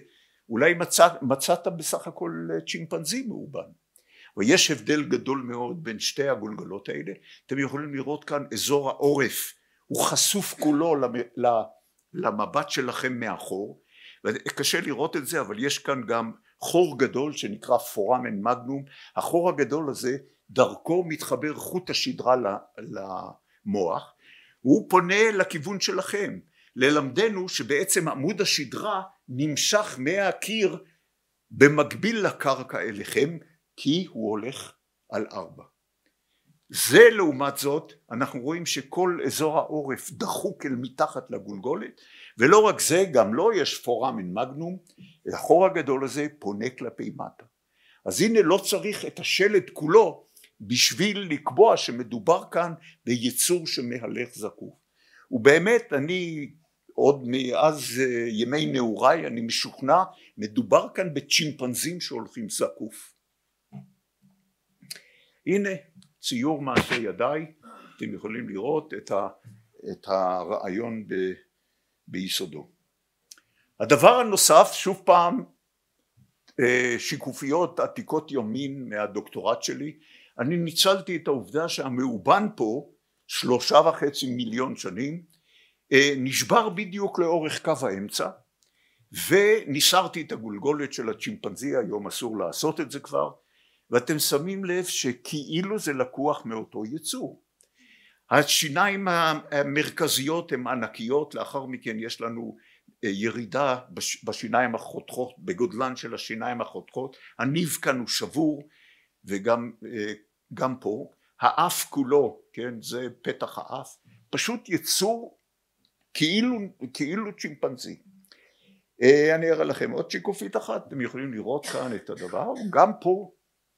אולי מצא, מצאת בסך הכל אה, צ'ימפנזי מאובן. ויש הבדל גדול מאוד בין שתי הגולגלות האלה. אתם יכולים לראות כאן אזור העורף, הוא חשוף כולו למבט שלכם מאחור. קשה לראות את זה אבל יש כאן גם חור גדול שנקרא פורמן מגנום. החור הגדול הזה דרכו מתחבר חוט השדרה למוח. הוא פונה לכיוון שלכם. ללמדנו שבעצם עמוד השדרה נמשך מהקיר במקביל לקרקע אליכם כי הוא הולך על ארבע. זה לעומת זאת אנחנו רואים שכל אזור העורף דחוק אל מתחת לגולגולת ולא רק זה גם לו לא יש פורמן מגנום החור הגדול הזה פונה כלפי מטה אז הנה לא צריך את השלד כולו בשביל לקבוע שמדובר כאן ביצור שמהלך זקוף ובאמת אני עוד מאז אה, ימי נעוריי אני משוכנע מדובר כאן בצ'ימפנזים שהולכים זקוף הנה ציור מעשה ידיי אתם יכולים לראות את, ה, את הרעיון ב, ביסודו הדבר הנוסף שוב פעם אה, שיקופיות עתיקות יומין מהדוקטורט שלי אני ניצלתי את העובדה שהמאובן פה שלושה וחצי מיליון שנים אה, נשבר בדיוק לאורך קו האמצע וניסרתי את הגולגולת של הצ'ימפנזי היום אסור לעשות את זה כבר ואתם שמים לב שכאילו זה לקוח מאותו יצור השיניים המרכזיות הן ענקיות לאחר מכן יש לנו אה, ירידה בשיניים החותכות בגודלן של השיניים החותכות הניב כאן הוא שבור וגם אה, גם פה האף כולו כן זה פתח האף פשוט יצור כאילו, כאילו צ'ימפנזי. אה, אני אראה לכם עוד שיקופית אחת, אתם יכולים לראות כאן את הדבר, גם פה,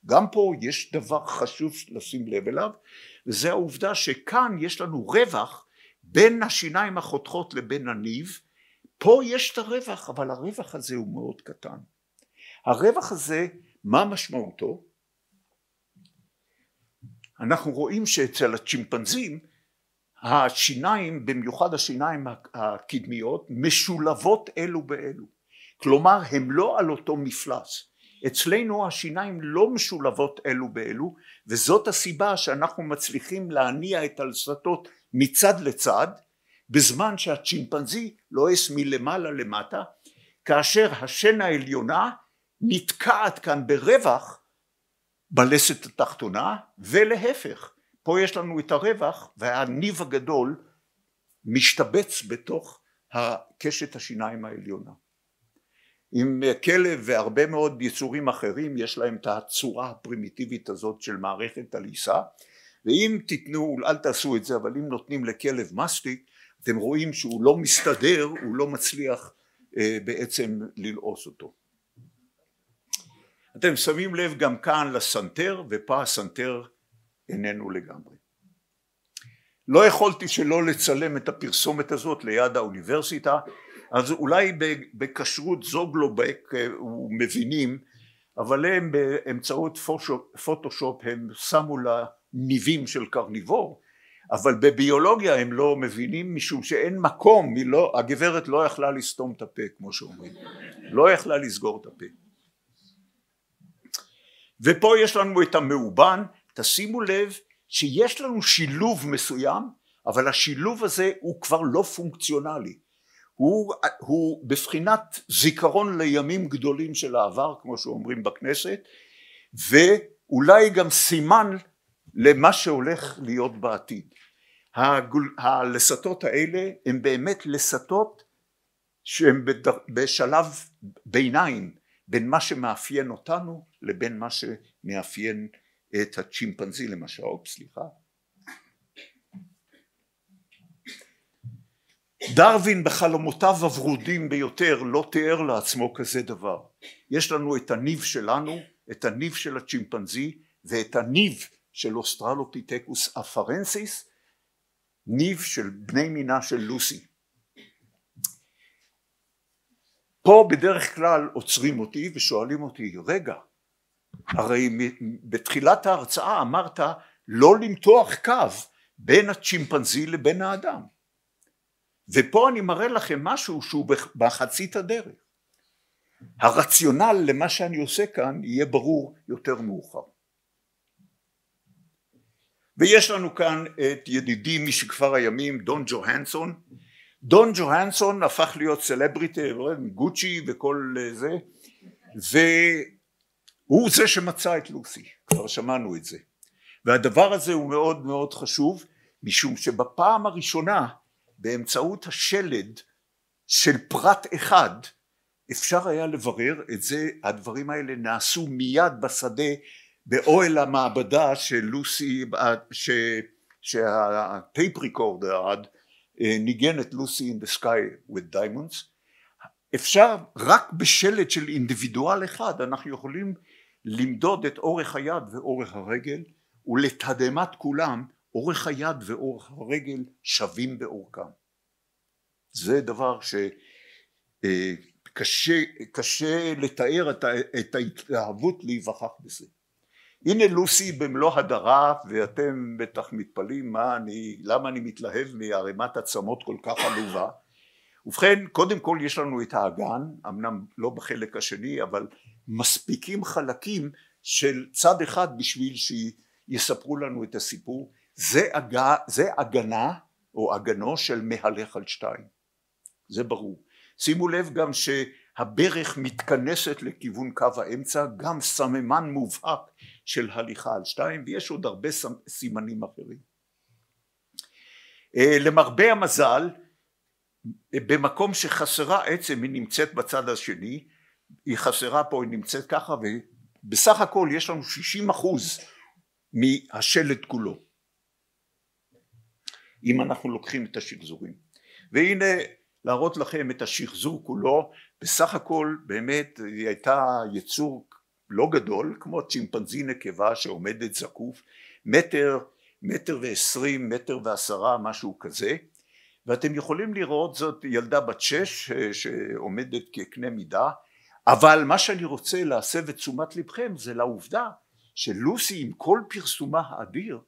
גם פה יש דבר חשוב לשים לב אליו, וזה העובדה שכאן יש לנו רווח בין השיניים החותכות לבין הניב, פה יש את הרווח, אבל הרווח הזה הוא מאוד קטן. הרווח הזה, מה משמעותו? אנחנו רואים שאצל הצ'ימפנזים השיניים, במיוחד השיניים הקדמיות, משולבות אלו באלו. כלומר, הן לא על אותו מפלס. אצלנו השיניים לא משולבות אלו באלו, וזאת הסיבה שאנחנו מצליחים להניע את הלסתות מצד לצד, בזמן שהצ'ימפנזי לועס לא מלמעלה למטה, כאשר השן העליונה נתקעת כאן ברווח בלסת התחתונה, ולהפך. פה יש לנו את הרווח והניב הגדול משתבץ בתוך הקשת השיניים העליונה. עם כלב והרבה מאוד יצורים אחרים יש להם את הצורה הפרימיטיבית הזאת של מערכת הליסה ואם תיתנו, אל תעשו את זה, אבל אם נותנים לכלב מסטיק אתם רואים שהוא לא מסתדר, הוא לא מצליח אה, בעצם ללעוס אותו. אתם שמים לב גם כאן לסנטר ופה הסנטר איננו לגמרי. לא יכולתי שלא לצלם את הפרסומת הזאת ליד האוניברסיטה אז אולי בכשרות זוגלובק אה, מבינים אבל הם באמצעות פוטושופ הם שמו לה ניבים של קרניבור אבל בביולוגיה הם לא מבינים משום שאין מקום, לא, הגברת לא יכלה לסתום את הפה כמו שאומרים, לא יכלה לסגור את הפה. ופה יש לנו את המאובן תשימו לב שיש לנו שילוב מסוים, אבל השילוב הזה הוא כבר לא פונקציונלי. הוא, הוא בבחינת זיכרון לימים גדולים של העבר, כמו שאומרים בכנסת, ואולי גם סימן למה שהולך להיות בעתיד. הגול, הלסתות האלה הן באמת לסתות שהן בשלב ביניים בין מה שמאפיין אותנו לבין מה שמאפיין את הצ'ימפנזי למשל, סליחה. דרווין בחלומותיו הוורודים ביותר לא תיאר לעצמו כזה דבר. יש לנו את הניב שלנו, את הניב של הצ'ימפנזי ואת הניב של אוסטרלופיטקוס אפרנסיס, ניב של בני מינה של לוסי. פה בדרך כלל עוצרים אותי ושואלים אותי רגע הרי בתחילת ההרצאה אמרת לא למתוח קו בין הצ'ימפנזי לבין האדם ופה אני מראה לכם משהו שהוא בחצית הדרך הרציונל למה שאני עושה כאן יהיה ברור יותר מאוחר ויש לנו כאן את ידידי משכבר הימים דון ג'והנסון דון ג'והנסון הפך להיות סלבריטי גוצ'י וכל זה הוא זה שמצא את לוסי, כבר שמענו את זה. והדבר הזה הוא מאוד מאוד חשוב, משום שבפעם הראשונה באמצעות השלד של פרט אחד אפשר היה לברר את זה, הדברים האלה נעשו מיד בשדה באוהל המעבדה של לוסי, ש, שהטייפ ריקורד עד אה, ניגן את לוסי in the sky with diamonds אפשר רק בשלט של אינדיבידואל אחד אנחנו יכולים למדוד את אורך היד ואורך הרגל ולתדהמת כולם אורך היד ואורך הרגל שווים באורכם. זה דבר שקשה אה, לתאר את ההתלהבות להיווכח בזה. הנה לוסי במלוא הדרה ואתם בטח מתפלאים מה למה אני מתלהב מערימת עצמות כל כך עלובה ובכן קודם כל יש לנו את האגן אמנם לא בחלק השני אבל מספיקים חלקים של צד אחד בשביל שיספרו לנו את הסיפור זה, הג... זה הגנה או הגנו של מהלך על שתיים זה ברור שימו לב גם שהברך מתכנסת לכיוון קו האמצע גם סממן מובהק של הליכה על שתיים ויש עוד הרבה סימנים אחרים אה, למרבה המזל במקום שחסרה עצם היא נמצאת בצד השני היא חסרה פה היא נמצאת ככה ובסך הכל יש לנו 60 אחוז מהשלד כולו אם אנחנו לוקחים את השחזורים והנה להראות לכם את השחזור כולו בסך הכל באמת היא הייתה יצור לא גדול כמו צ'ימפנזי נקבה שעומדת זקוף מטר מטר ועשרים מטר ועשרה משהו כזה ואתם יכולים לראות זאת ילדה בת שש אה, שעומדת כקנה מידה אבל מה שאני רוצה להסב את תשומת לבכם זה לעובדה שלוסי עם כל פרסומה האדיר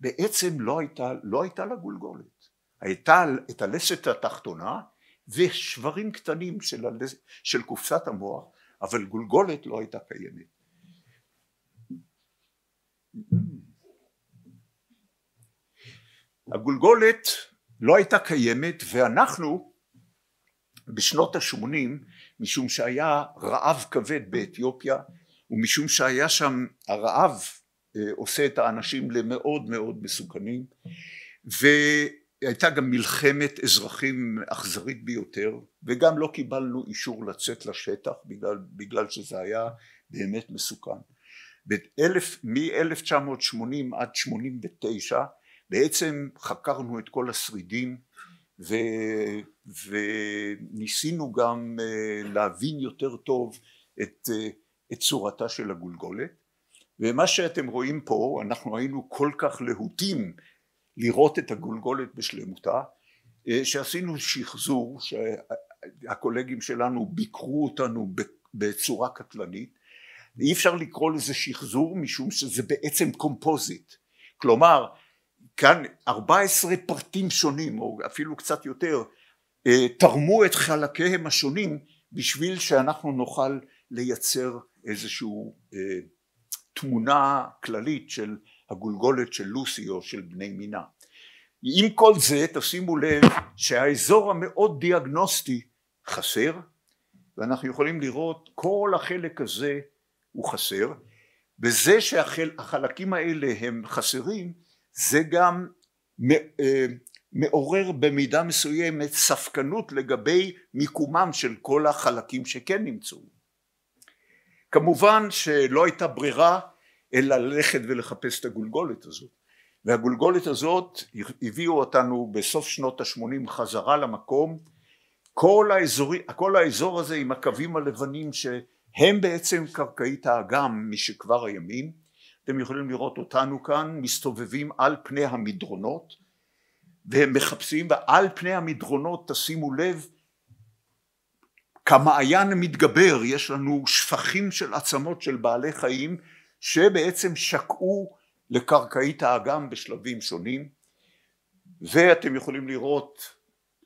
בעצם לא הייתה, לא הייתה לה גולגולת. הייתה את הלסת התחתונה ושברים קטנים של, הלס, של קופסת המוח אבל גולגולת לא הייתה קיימת. הגולגולת לא הייתה קיימת ואנחנו בשנות השמונים 80 משום שהיה רעב כבד באתיופיה ומשום שהיה שם הרעב אה, עושה את האנשים למאוד מאוד מסוכנים והייתה גם מלחמת אזרחים אכזרית ביותר וגם לא קיבלנו אישור לצאת לשטח בגלל, בגלל שזה היה באמת מסוכן. מ-1980 עד 89 בעצם חקרנו את כל השרידים ו, וניסינו גם אה, להבין יותר טוב את, אה, את צורתה של הגולגולת ומה שאתם רואים פה אנחנו היינו כל כך להוטים לראות את הגולגולת בשלמותה אה, שעשינו שחזור שהקולגים שלנו ביקרו אותנו בצורה קטלנית אי אפשר לקרוא לזה שחזור משום שזה בעצם קומפוזיט כלומר כאן 14 פרטים שונים או אפילו קצת יותר אה, תרמו את חלקיהם השונים בשביל שאנחנו נוכל לייצר איזושהי אה, תמונה כללית של הגולגולת של לוסי או של בני מינה. עם כל זה תשימו לב שהאזור המאוד דיאגנוסטי חסר ואנחנו יכולים לראות כל החלק הזה הוא חסר וזה שהחלקים האלה הם חסרים זה גם אה, מעורר במידה מסוימת ספקנות לגבי מיקומם של כל החלקים שכן נמצאו. כמובן שלא הייתה ברירה אלא ללכת ולחפש את הגולגולת הזאת והגולגולת הזאת הביאו אותנו בסוף שנות השמונים חזרה למקום כל, האזור, כל האזור הזה עם הקווים הלבנים שהם בעצם קרקעית האגם משכבר הימים אתם יכולים לראות אותנו כאן מסתובבים על פני המדרונות והם מחפשים ועל פני המדרונות תשימו לב כמעיין מתגבר יש לנו שפכים של עצמות של בעלי חיים שבעצם שקעו לקרקעית האגם בשלבים שונים ואתם יכולים לראות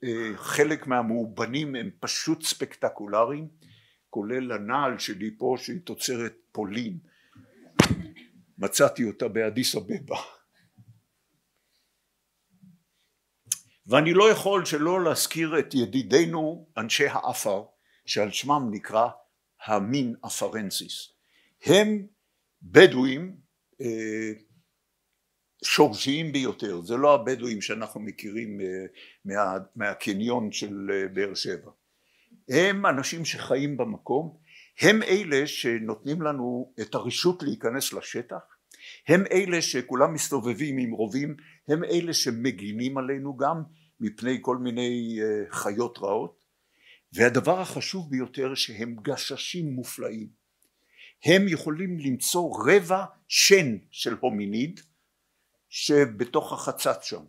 אה, חלק מהמאובנים הם פשוט ספקטקולריים כולל הנעל שלי פה שהיא תוצרת פולין מצאתי אותה באדיס אבבה ואני לא יכול שלא להזכיר את ידידינו אנשי האפר שעל שמם נקרא המין אפרנסיס הם בדואים אה, שורשיים ביותר זה לא הבדואים שאנחנו מכירים אה, מה, מהקניון של אה, באר שבע הם אנשים שחיים במקום הם אלה שנותנים לנו את הרשות להיכנס לשטח הם אלה שכולם מסתובבים עם רובים הם אלה שמגינים עלינו גם מפני כל מיני אה, חיות רעות והדבר החשוב ביותר שהם גששים מופלאים הם יכולים למצוא רבע שן של הומיניד שבתוך החצץ שם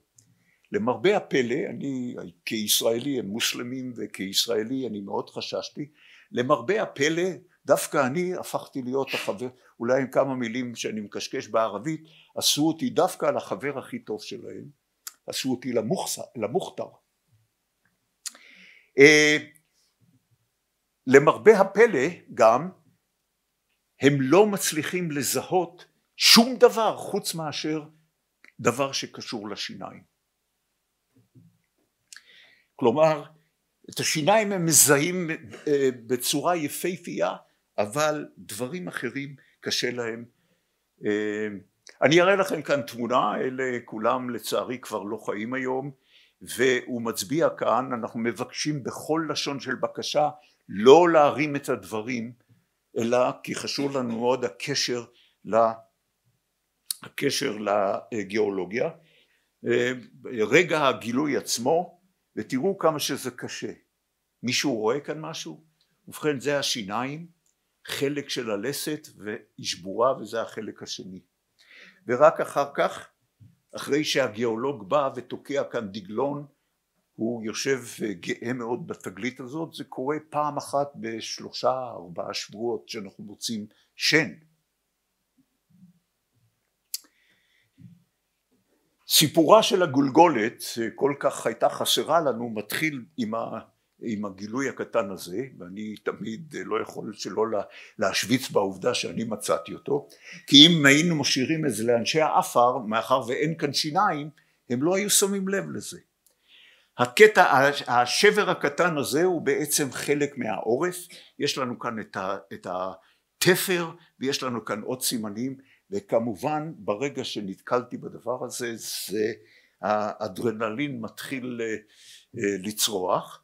למרבה הפלא אני כישראלי הם מוסלמים וכישראלי אני מאוד חששתי למרבה הפלא דווקא אני הפכתי להיות החבר, אולי עם כמה מילים שאני מקשקש בערבית, עשו אותי דווקא על החבר הכי טוב שלהם, עשו אותי למוכתר. אה, למרבה הפלא גם, הם לא מצליחים לזהות שום דבר חוץ מאשר דבר שקשור לשיניים. כלומר, את השיניים הם מזהים אה, בצורה יפייפייה אבל דברים אחרים קשה להם אה, אני אראה לכם כאן תמונה אלה כולם לצערי כבר לא חיים היום והוא מצביע כאן אנחנו מבקשים בכל לשון של בקשה לא להרים את הדברים אלא כי חשוב לנו מאוד הקשר, לה, הקשר לגיאולוגיה אה, רגע הגילוי עצמו ותראו כמה שזה קשה. מישהו רואה כאן משהו? ובכן זה השיניים, חלק של הלסת והיא שבורה וזה החלק השני. ורק אחר כך, אחרי שהגיאולוג בא ותוקע כאן דגלון, הוא יושב גאה מאוד בתגלית הזאת, זה קורה פעם אחת בשלושה ארבעה שבועות שאנחנו מוצאים שן סיפורה של הגולגולת כל כך הייתה חסרה לנו מתחיל עם, ה, עם הגילוי הקטן הזה ואני תמיד אה, לא יכול שלא להשוויץ בעובדה שאני מצאתי אותו כי אם היינו משאירים את זה לאנשי האפר מאחר ואין כאן שיניים הם לא היו שמים לב לזה הקטע, השבר הקטן הזה הוא בעצם חלק מהעורף, יש לנו כאן את, את התפר ויש לנו כאן עוד סימנים וכמובן ברגע שנתקלתי בדבר הזה זה האדרנלין מתחיל אה, אה, לצרוח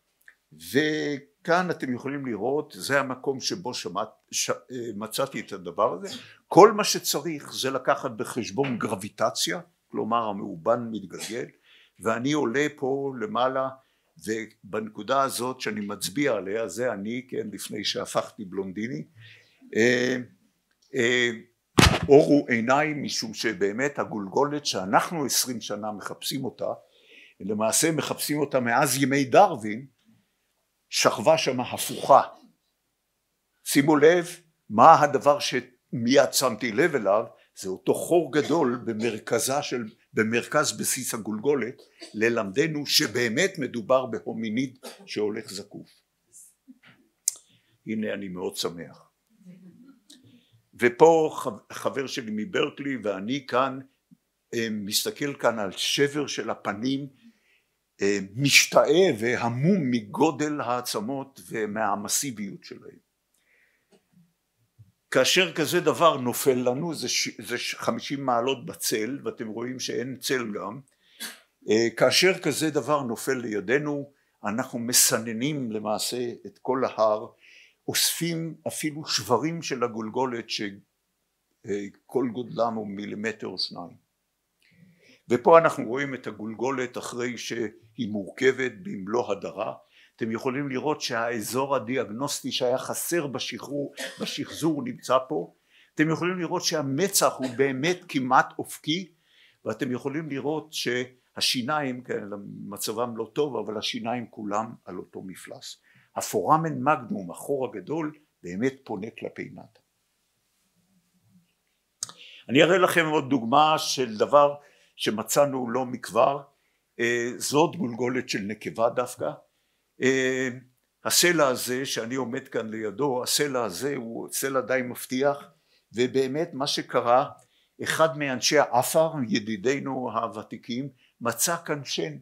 וכאן אתם יכולים לראות זה המקום שבו שמעת, ש, אה, מצאתי את הדבר הזה כל מה שצריך זה לקחת בחשבון גרביטציה כלומר המאובן מתגלגל ואני עולה פה למעלה ובנקודה הזאת שאני מצביע עליה זה אני כן לפני שהפכתי בלונדיני אורו עיניים משום שבאמת הגולגולת שאנחנו עשרים שנה מחפשים אותה למעשה מחפשים אותה מאז ימי דרווין שכבה שמה הפוכה שימו לב מה הדבר שמיד שמתי לב אליו זה אותו חור גדול במרכזה של, במרכז בסיס הגולגולת ללמדנו שבאמת מדובר בהומיניד שהולך זקוף הנה אני מאוד שמח ופה חבר שלי מברקלי ואני כאן אה, מסתכל כאן על שבר של הפנים אה, משתאה והמום מגודל העצמות ומהמסיביות שלהם. כאשר כזה דבר נופל לנו זה, חמישים מעלות בצל ואתם רואים שאין צל גם אה, כאשר כזה דבר נופל לידינו אנחנו מסננים למעשה את כל ההר אוספים אפילו שברים של הגולגולת שכל אה, גודלם הוא מילימטר או שניים ופה אנחנו רואים את הגולגולת אחרי שהיא מורכבת במלוא הדרה אתם יכולים לראות שהאזור הדיאגנוסטי שהיה חסר בשחרור, בשחזור נמצא פה אתם יכולים לראות שהמצח הוא באמת כמעט אופקי ואתם יכולים לראות שהשיניים כן, מצבם לא טוב אבל השיניים כולם על אותו מפלס הפורמן מגנום, החור הגדול, באמת פונה כלפי מטה. אני אראה לכם עוד דוגמה של דבר שמצאנו לא מכבר, אה, זאת גולגולת של נקבה דווקא. אה, הסלע הזה שאני עומד כאן לידו, הסלע הזה הוא סלע די מבטיח, ובאמת מה שקרה, אחד מאנשי העפר, ידידינו הוותיקים, מצא כאן שן.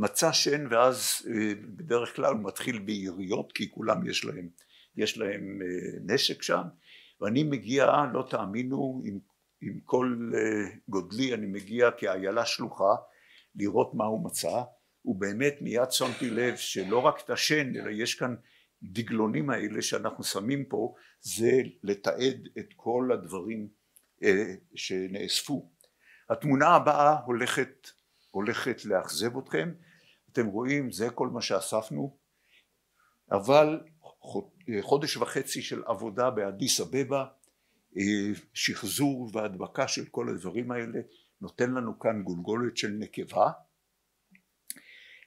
מצא שאין ואז אה, בדרך כלל הוא מתחיל ביריות כי כולם יש להם, יש להם אה, נשק שם ואני מגיע לא תאמינו עם, עם כל אה, גודלי אני מגיע כאיילה שלוחה לראות מה הוא מצא ובאמת מיד שמתי לב שלא רק את השן אלא יש כאן דגלונים האלה שאנחנו שמים פה זה לתעד את כל הדברים שנאספו התמונה הבאה הולכת, הולכת לאכזב אתכם אתם רואים זה כל מה שאספנו אבל חודש וחצי של עבודה באדיס אבבה אה, שחזור והדבקה של כל הדברים האלה נותן לנו כאן גולגולת של נקבה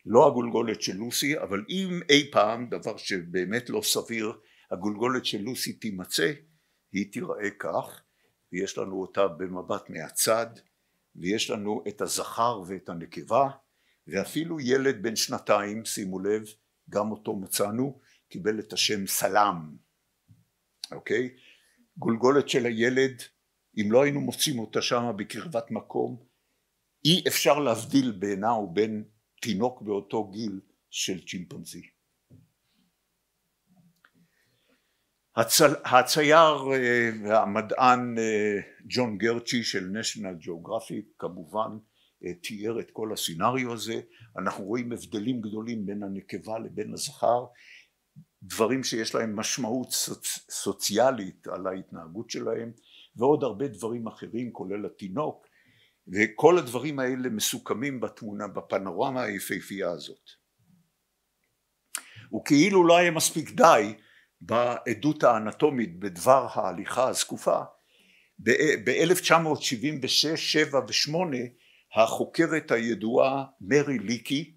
לא הגולגולת של לוסי אבל אם אי פעם דבר שבאמת לא סביר הגולגולת של לוסי תימצא היא תיראה כך ויש לנו אותה במבט מהצד ויש לנו את הזכר ואת הנקבה ואפילו ילד בן שנתיים שימו לב גם אותו מצאנו קיבל את השם סלאם, אוקיי גולגולת של הילד אם לא היינו מוצאים אותה שמה בקרבת מקום אי אפשר להבדיל בינה ובין תינוק באותו גיל של צ'ימפנזי הצל... הצייר אה, והמדען אה, ג'ון גרצ'י של national geographic כמובן אה, תיאר את כל הסינריו הזה אנחנו רואים הבדלים גדולים בין הנקבה לבין הזכר דברים שיש להם משמעות סוצ... סוציאלית על ההתנהגות שלהם ועוד הרבה דברים אחרים כולל התינוק וכל הדברים האלה מסוכמים בתמונה בפנורמה היפהפייה הזאת וכאילו לא היה מספיק די בעדות האנטומית בדבר ההליכה הזקופה ב-1976, 7 ו-8 החוקרת הידועה מרי ליקי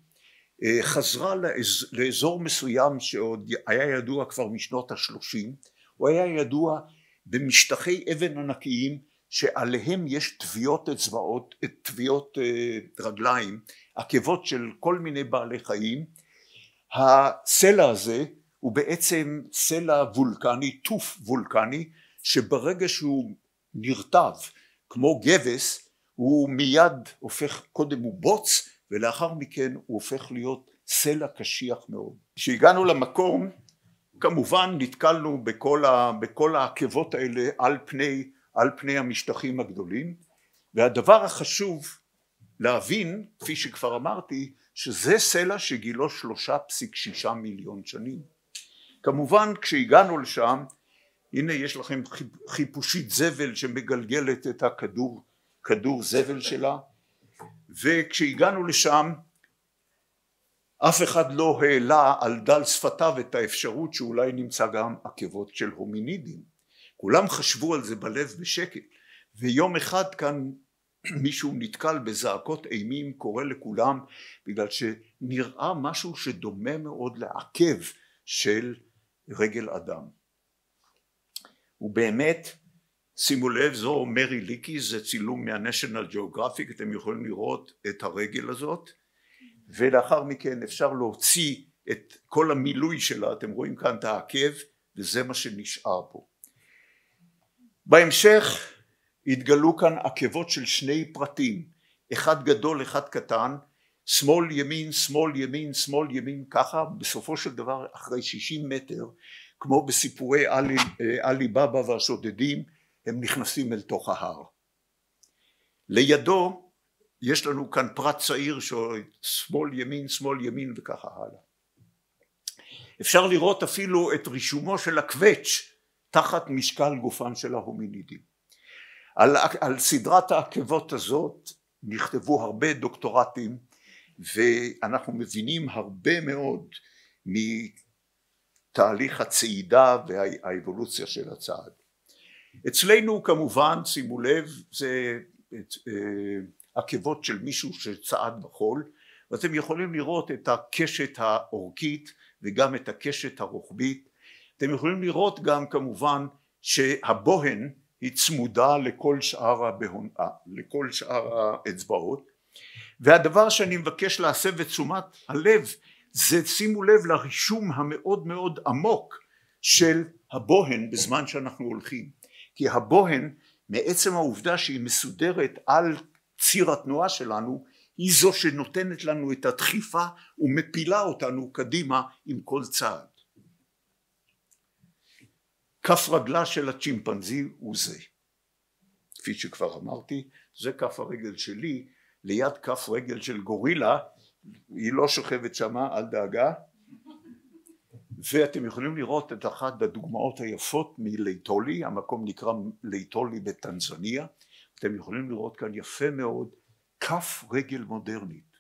אה, חזרה לאז, לאזור מסוים שעוד היה ידוע כבר משנות השלושים הוא היה ידוע במשטחי אבן ענקיים שעליהם יש טביעות אצבעות, אה, טביעות אה, רגליים, עקבות של כל מיני בעלי חיים. הסלע הזה הוא בעצם סלע וולקני, טוף וולקני, שברגע שהוא נרטב כמו גבס הוא מיד הופך קודם הוא בוץ ולאחר מכן הוא הופך להיות סלע קשיח מאוד. כשהגענו למקום כמובן נתקלנו בכל, ה, בכל העקבות האלה על פני, על פני המשטחים הגדולים והדבר החשוב להבין כפי שכבר אמרתי שזה סלע שגילו שלושה פסיק שישה מיליון שנים כמובן כשהגענו לשם הנה יש לכם חיפושית זבל שמגלגלת את הכדור כדור זבל שלה וכשהגענו לשם אף אחד לא העלה על דל שפתיו את האפשרות שאולי נמצא גם עקבות של הומינידים כולם חשבו על זה בלב בשקט ויום אחד כאן מישהו נתקל בזעקות אימים קורא לכולם בגלל שנראה משהו שדומה מאוד לעקב של רגל אדם ובאמת שימו לב זו מרי ליקי זה צילום מהנשיונל ג'אוגרפיק אתם יכולים לראות את הרגל הזאת ולאחר מכן אפשר להוציא את כל המילוי שלה אתם רואים כאן את העקב וזה מה שנשאר פה בהמשך התגלו כאן עקבות של שני פרטים אחד גדול אחד קטן שמאל ימין שמאל ימין שמאל ימין ככה בסופו של דבר אחרי שישים מטר כמו בסיפורי עלי, אה, עלי בבא והשודדים הם נכנסים אל תוך ההר. לידו יש לנו כאן פרט צעיר ששמאל ימין שמאל ימין וככה הלאה. אפשר לראות אפילו את רישומו של הקווץ' תחת משקל גופם של ההומינידים. על, על סדרת העקבות הזאת נכתבו הרבה דוקטורטים ואנחנו מבינים הרבה מאוד מתהליך הצעידה והאבולוציה של הצעד. אצלנו כמובן שימו לב זה את, אה, עקבות של מישהו שצעד בחול ואתם יכולים לראות את הקשת האורכית וגם את הקשת הרוחבית אתם יכולים לראות גם כמובן שהבוהן היא צמודה לכל שאר, הבהונ... אה, לכל שאר האצבעות והדבר שאני מבקש להסב את תשומת הלב זה שימו לב לרישום המאוד מאוד עמוק של הבוהן בזמן שאנחנו הולכים כי הבוהן מעצם העובדה שהיא מסודרת על ציר התנועה שלנו היא זו שנותנת לנו את הדחיפה ומפילה אותנו קדימה עם כל צעד. כף רגלה של הצ'ימפנזי הוא זה. כפי שכבר אמרתי, זה כף הרגל שלי ליד כף רגל של גורילה, היא לא שוכבת שמה, אל דאגה, ואתם יכולים לראות את אחת הדוגמאות היפות מליטולי, המקום נקרא ליטולי בטנזניה, אתם יכולים לראות כאן יפה מאוד כף רגל מודרנית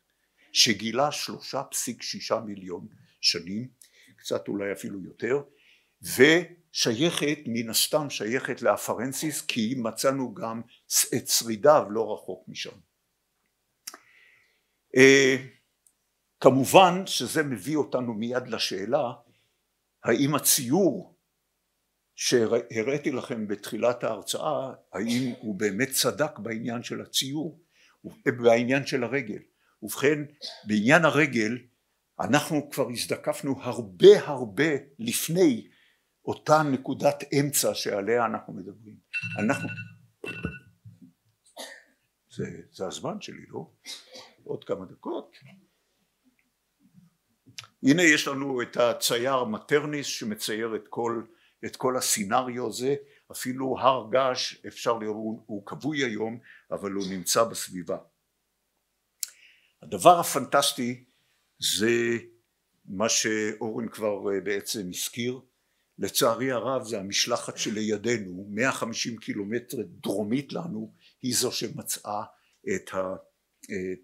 שגילה שלושה פסיק שישה מיליון שנים, קצת אולי אפילו יותר, ושייכת, מן הסתם שייכת לאפרנסיס כי מצאנו גם את שרידיו לא רחוק משם. אה, כמובן שזה מביא אותנו מיד לשאלה האם הציור שהראיתי לכם בתחילת ההרצאה האם הוא באמת צדק בעניין של הציור בעניין של הרגל ובכן בעניין הרגל אנחנו כבר הזדקפנו הרבה הרבה לפני אותה נקודת אמצע שעליה אנחנו מדברים אנחנו זה, זה הזמן שלי לא? עוד כמה דקות הנה יש לנו את הצייר מטרניס שמצייר את כל, את כל הסינריו הזה אפילו הר געש אפשר לראות הוא, הוא כבוי היום אבל הוא נמצא בסביבה הדבר הפנטסטי זה מה שאורן כבר אה, בעצם הזכיר לצערי הרב זה המשלחת שלידינו 150 קילומטר דרומית לנו היא זו שמצאה את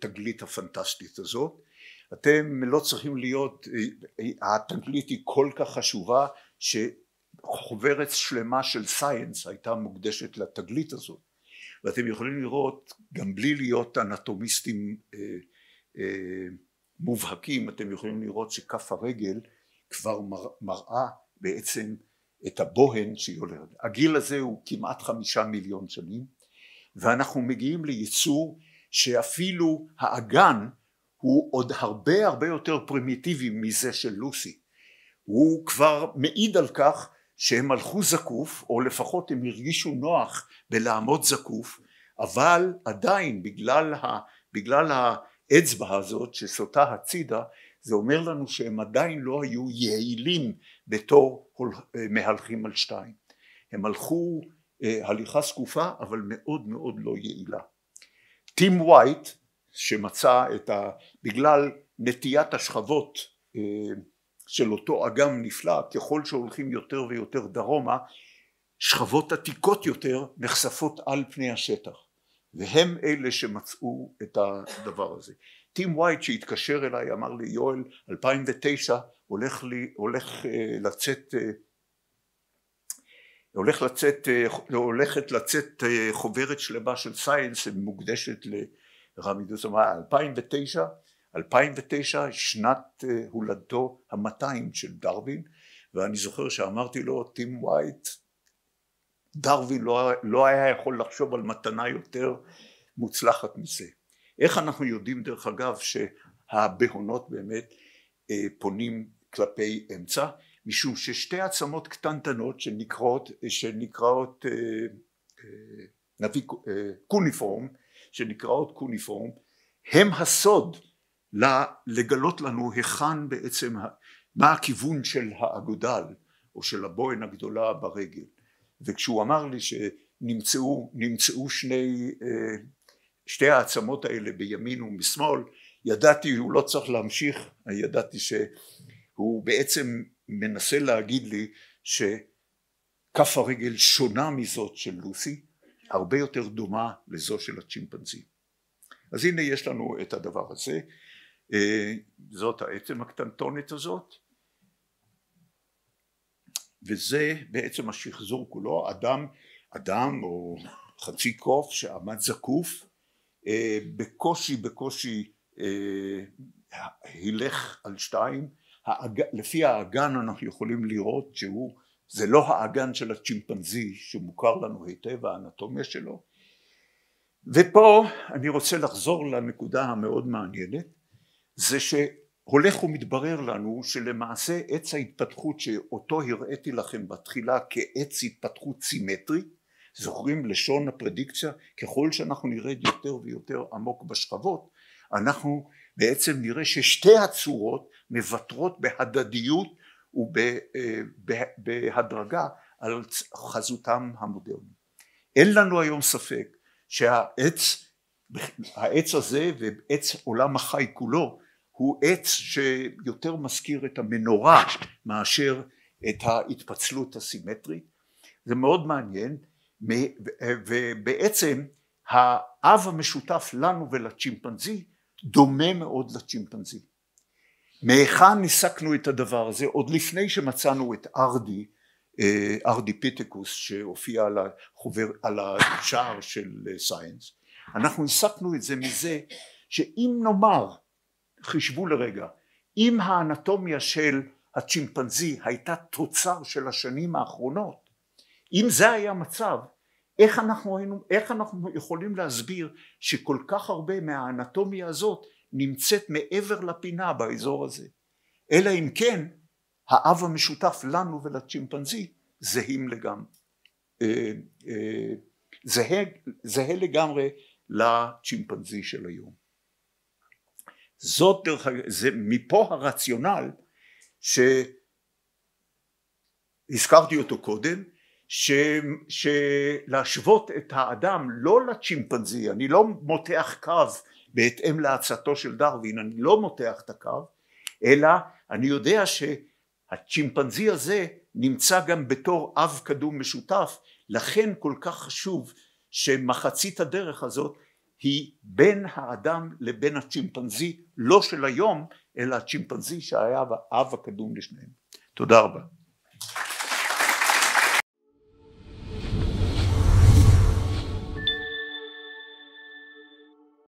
התגלית אה, הפנטסטית הזאת אתם לא צריכים להיות, התגלית היא כל כך חשובה שחוברת שלמה של סייאנס הייתה מוקדשת לתגלית הזאת ואתם יכולים לראות גם בלי להיות אנטומיסטים אה, אה, מובהקים אתם יכולים לראות שכף הרגל כבר מראה בעצם את הבוהן שהיא עולרת. הגיל הזה הוא כמעט חמישה מיליון שנים ואנחנו מגיעים ליצור שאפילו האגן הוא עוד הרבה הרבה יותר פרימיטיבי מזה של לוסי הוא כבר מעיד על כך שהם הלכו זקוף או לפחות הם הרגישו נוח בלעמוד זקוף אבל עדיין בגלל, ה, בגלל האצבע הזאת שסוטה הצידה זה אומר לנו שהם עדיין לא היו יעילים בתור אה, מהלכים על שתיים הם הלכו אה, הליכה זקופה אבל מאוד מאוד לא יעילה. טים וייט שמצא את ה... בגלל נטיית השכבות אה, של אותו אגם נפלא ככל שהולכים יותר ויותר דרומה שכבות עתיקות יותר נחשפות על פני השטח והם אלה שמצאו את הדבר הזה. טים וייט שהתקשר אליי אמר לי יואל 2009 הולך, לי, הולך אה, לצאת אה, הולך לצאת, הולכת לצאת חוברת שלמה של סייאנס שמוקדשת ל... רמידוס אמר 2009 2009 שנת אה, הולדתו המאתיים של דרווין ואני זוכר שאמרתי לו טים וייט דרווין לא, לא היה יכול לחשוב על מתנה יותר מוצלחת מזה איך אנחנו יודעים דרך אגב שהבהונות באמת אה, פונים כלפי אמצע משום ששתי עצמות קטנטנות שנקראות, שנקראות אה, אה, נביא אה, קוניפורם שנקראות קוניפורם הם הסוד לגלות לנו היכן בעצם מה הכיוון של האגודל או של הבוהן הגדולה ברגל וכשהוא אמר לי שנמצאו נמצאו שני אה, שתי העצמות האלה בימין ומשמאל ידעתי הוא לא צריך להמשיך ידעתי שהוא בעצם מנסה להגיד לי שכף הרגל שונה מזאת של לוסי הרבה יותר דומה לזו של הצ'ימפנזי. אז הנה יש לנו את הדבר הזה, אה, זאת העצם הקטנטונת הזאת, וזה בעצם השחזור כולו, אדם, אדם או חצי קוף שעמד זקוף, אה, בקושי בקושי אה, הילך על שתיים, לפי האגן אנחנו יכולים לראות שהוא זה לא האגן של הצ'ימפנזי שמוכר לנו היטב האנטומיה שלו ופה אני רוצה לחזור לנקודה המאוד מעניינת זה שהולך ומתברר לנו שלמעשה עץ ההתפתחות שאותו הראיתי לכם בתחילה כעץ התפתחות סימטרי זוכרים לשון הפרדיקציה ככל שאנחנו נרד יותר ויותר עמוק בשכבות אנחנו בעצם נראה ששתי הצורות מוותרות בהדדיות ובהדרגה אה, על חזותם המודרנית. אין לנו היום ספק שהעץ, העץ הזה ועץ עולם החי כולו הוא עץ שיותר מזכיר את המנורה מאשר את ההתפצלות הסימטרית. זה מאוד מעניין ובעצם האב המשותף לנו ולצ'ימפנזי דומה מאוד לצ'ימפנזי. מהיכן ניסקנו את הדבר הזה עוד לפני שמצאנו את ארדי אה, ארדי פיטקוס שהופיע על, החובר, על השער של אה, סיינס אנחנו ניסקנו את זה מזה שאם נאמר חישבו לרגע אם האנטומיה של הצ'ימפנזי הייתה תוצר של השנים האחרונות אם זה היה המצב איך אנחנו, היינו, איך אנחנו יכולים להסביר שכל כך הרבה מהאנטומיה הזאת נמצאת מעבר לפינה באזור הזה אלא אם כן האב המשותף לנו ולצ'ימפנזי זהים לגמרי אה, אה, זהה, זהה לגמרי לצ'ימפנזי של היום זאת דרך אגב זה מפה הרציונל שהזכרתי אותו קודם ש... שלהשוות את האדם לא לצ'ימפנזי, אני לא מותח קו בהתאם לעצתו של דרווין אני לא מותח את הקו אלא אני יודע שהצ'ימפנזי הזה נמצא גם בתור אב קדום משותף לכן כל כך חשוב שמחצית הדרך הזאת היא בין האדם לבין הצ'ימפנזי לא של היום אלא הצ'ימפנזי שהיה האב הקדום לשניהם תודה רבה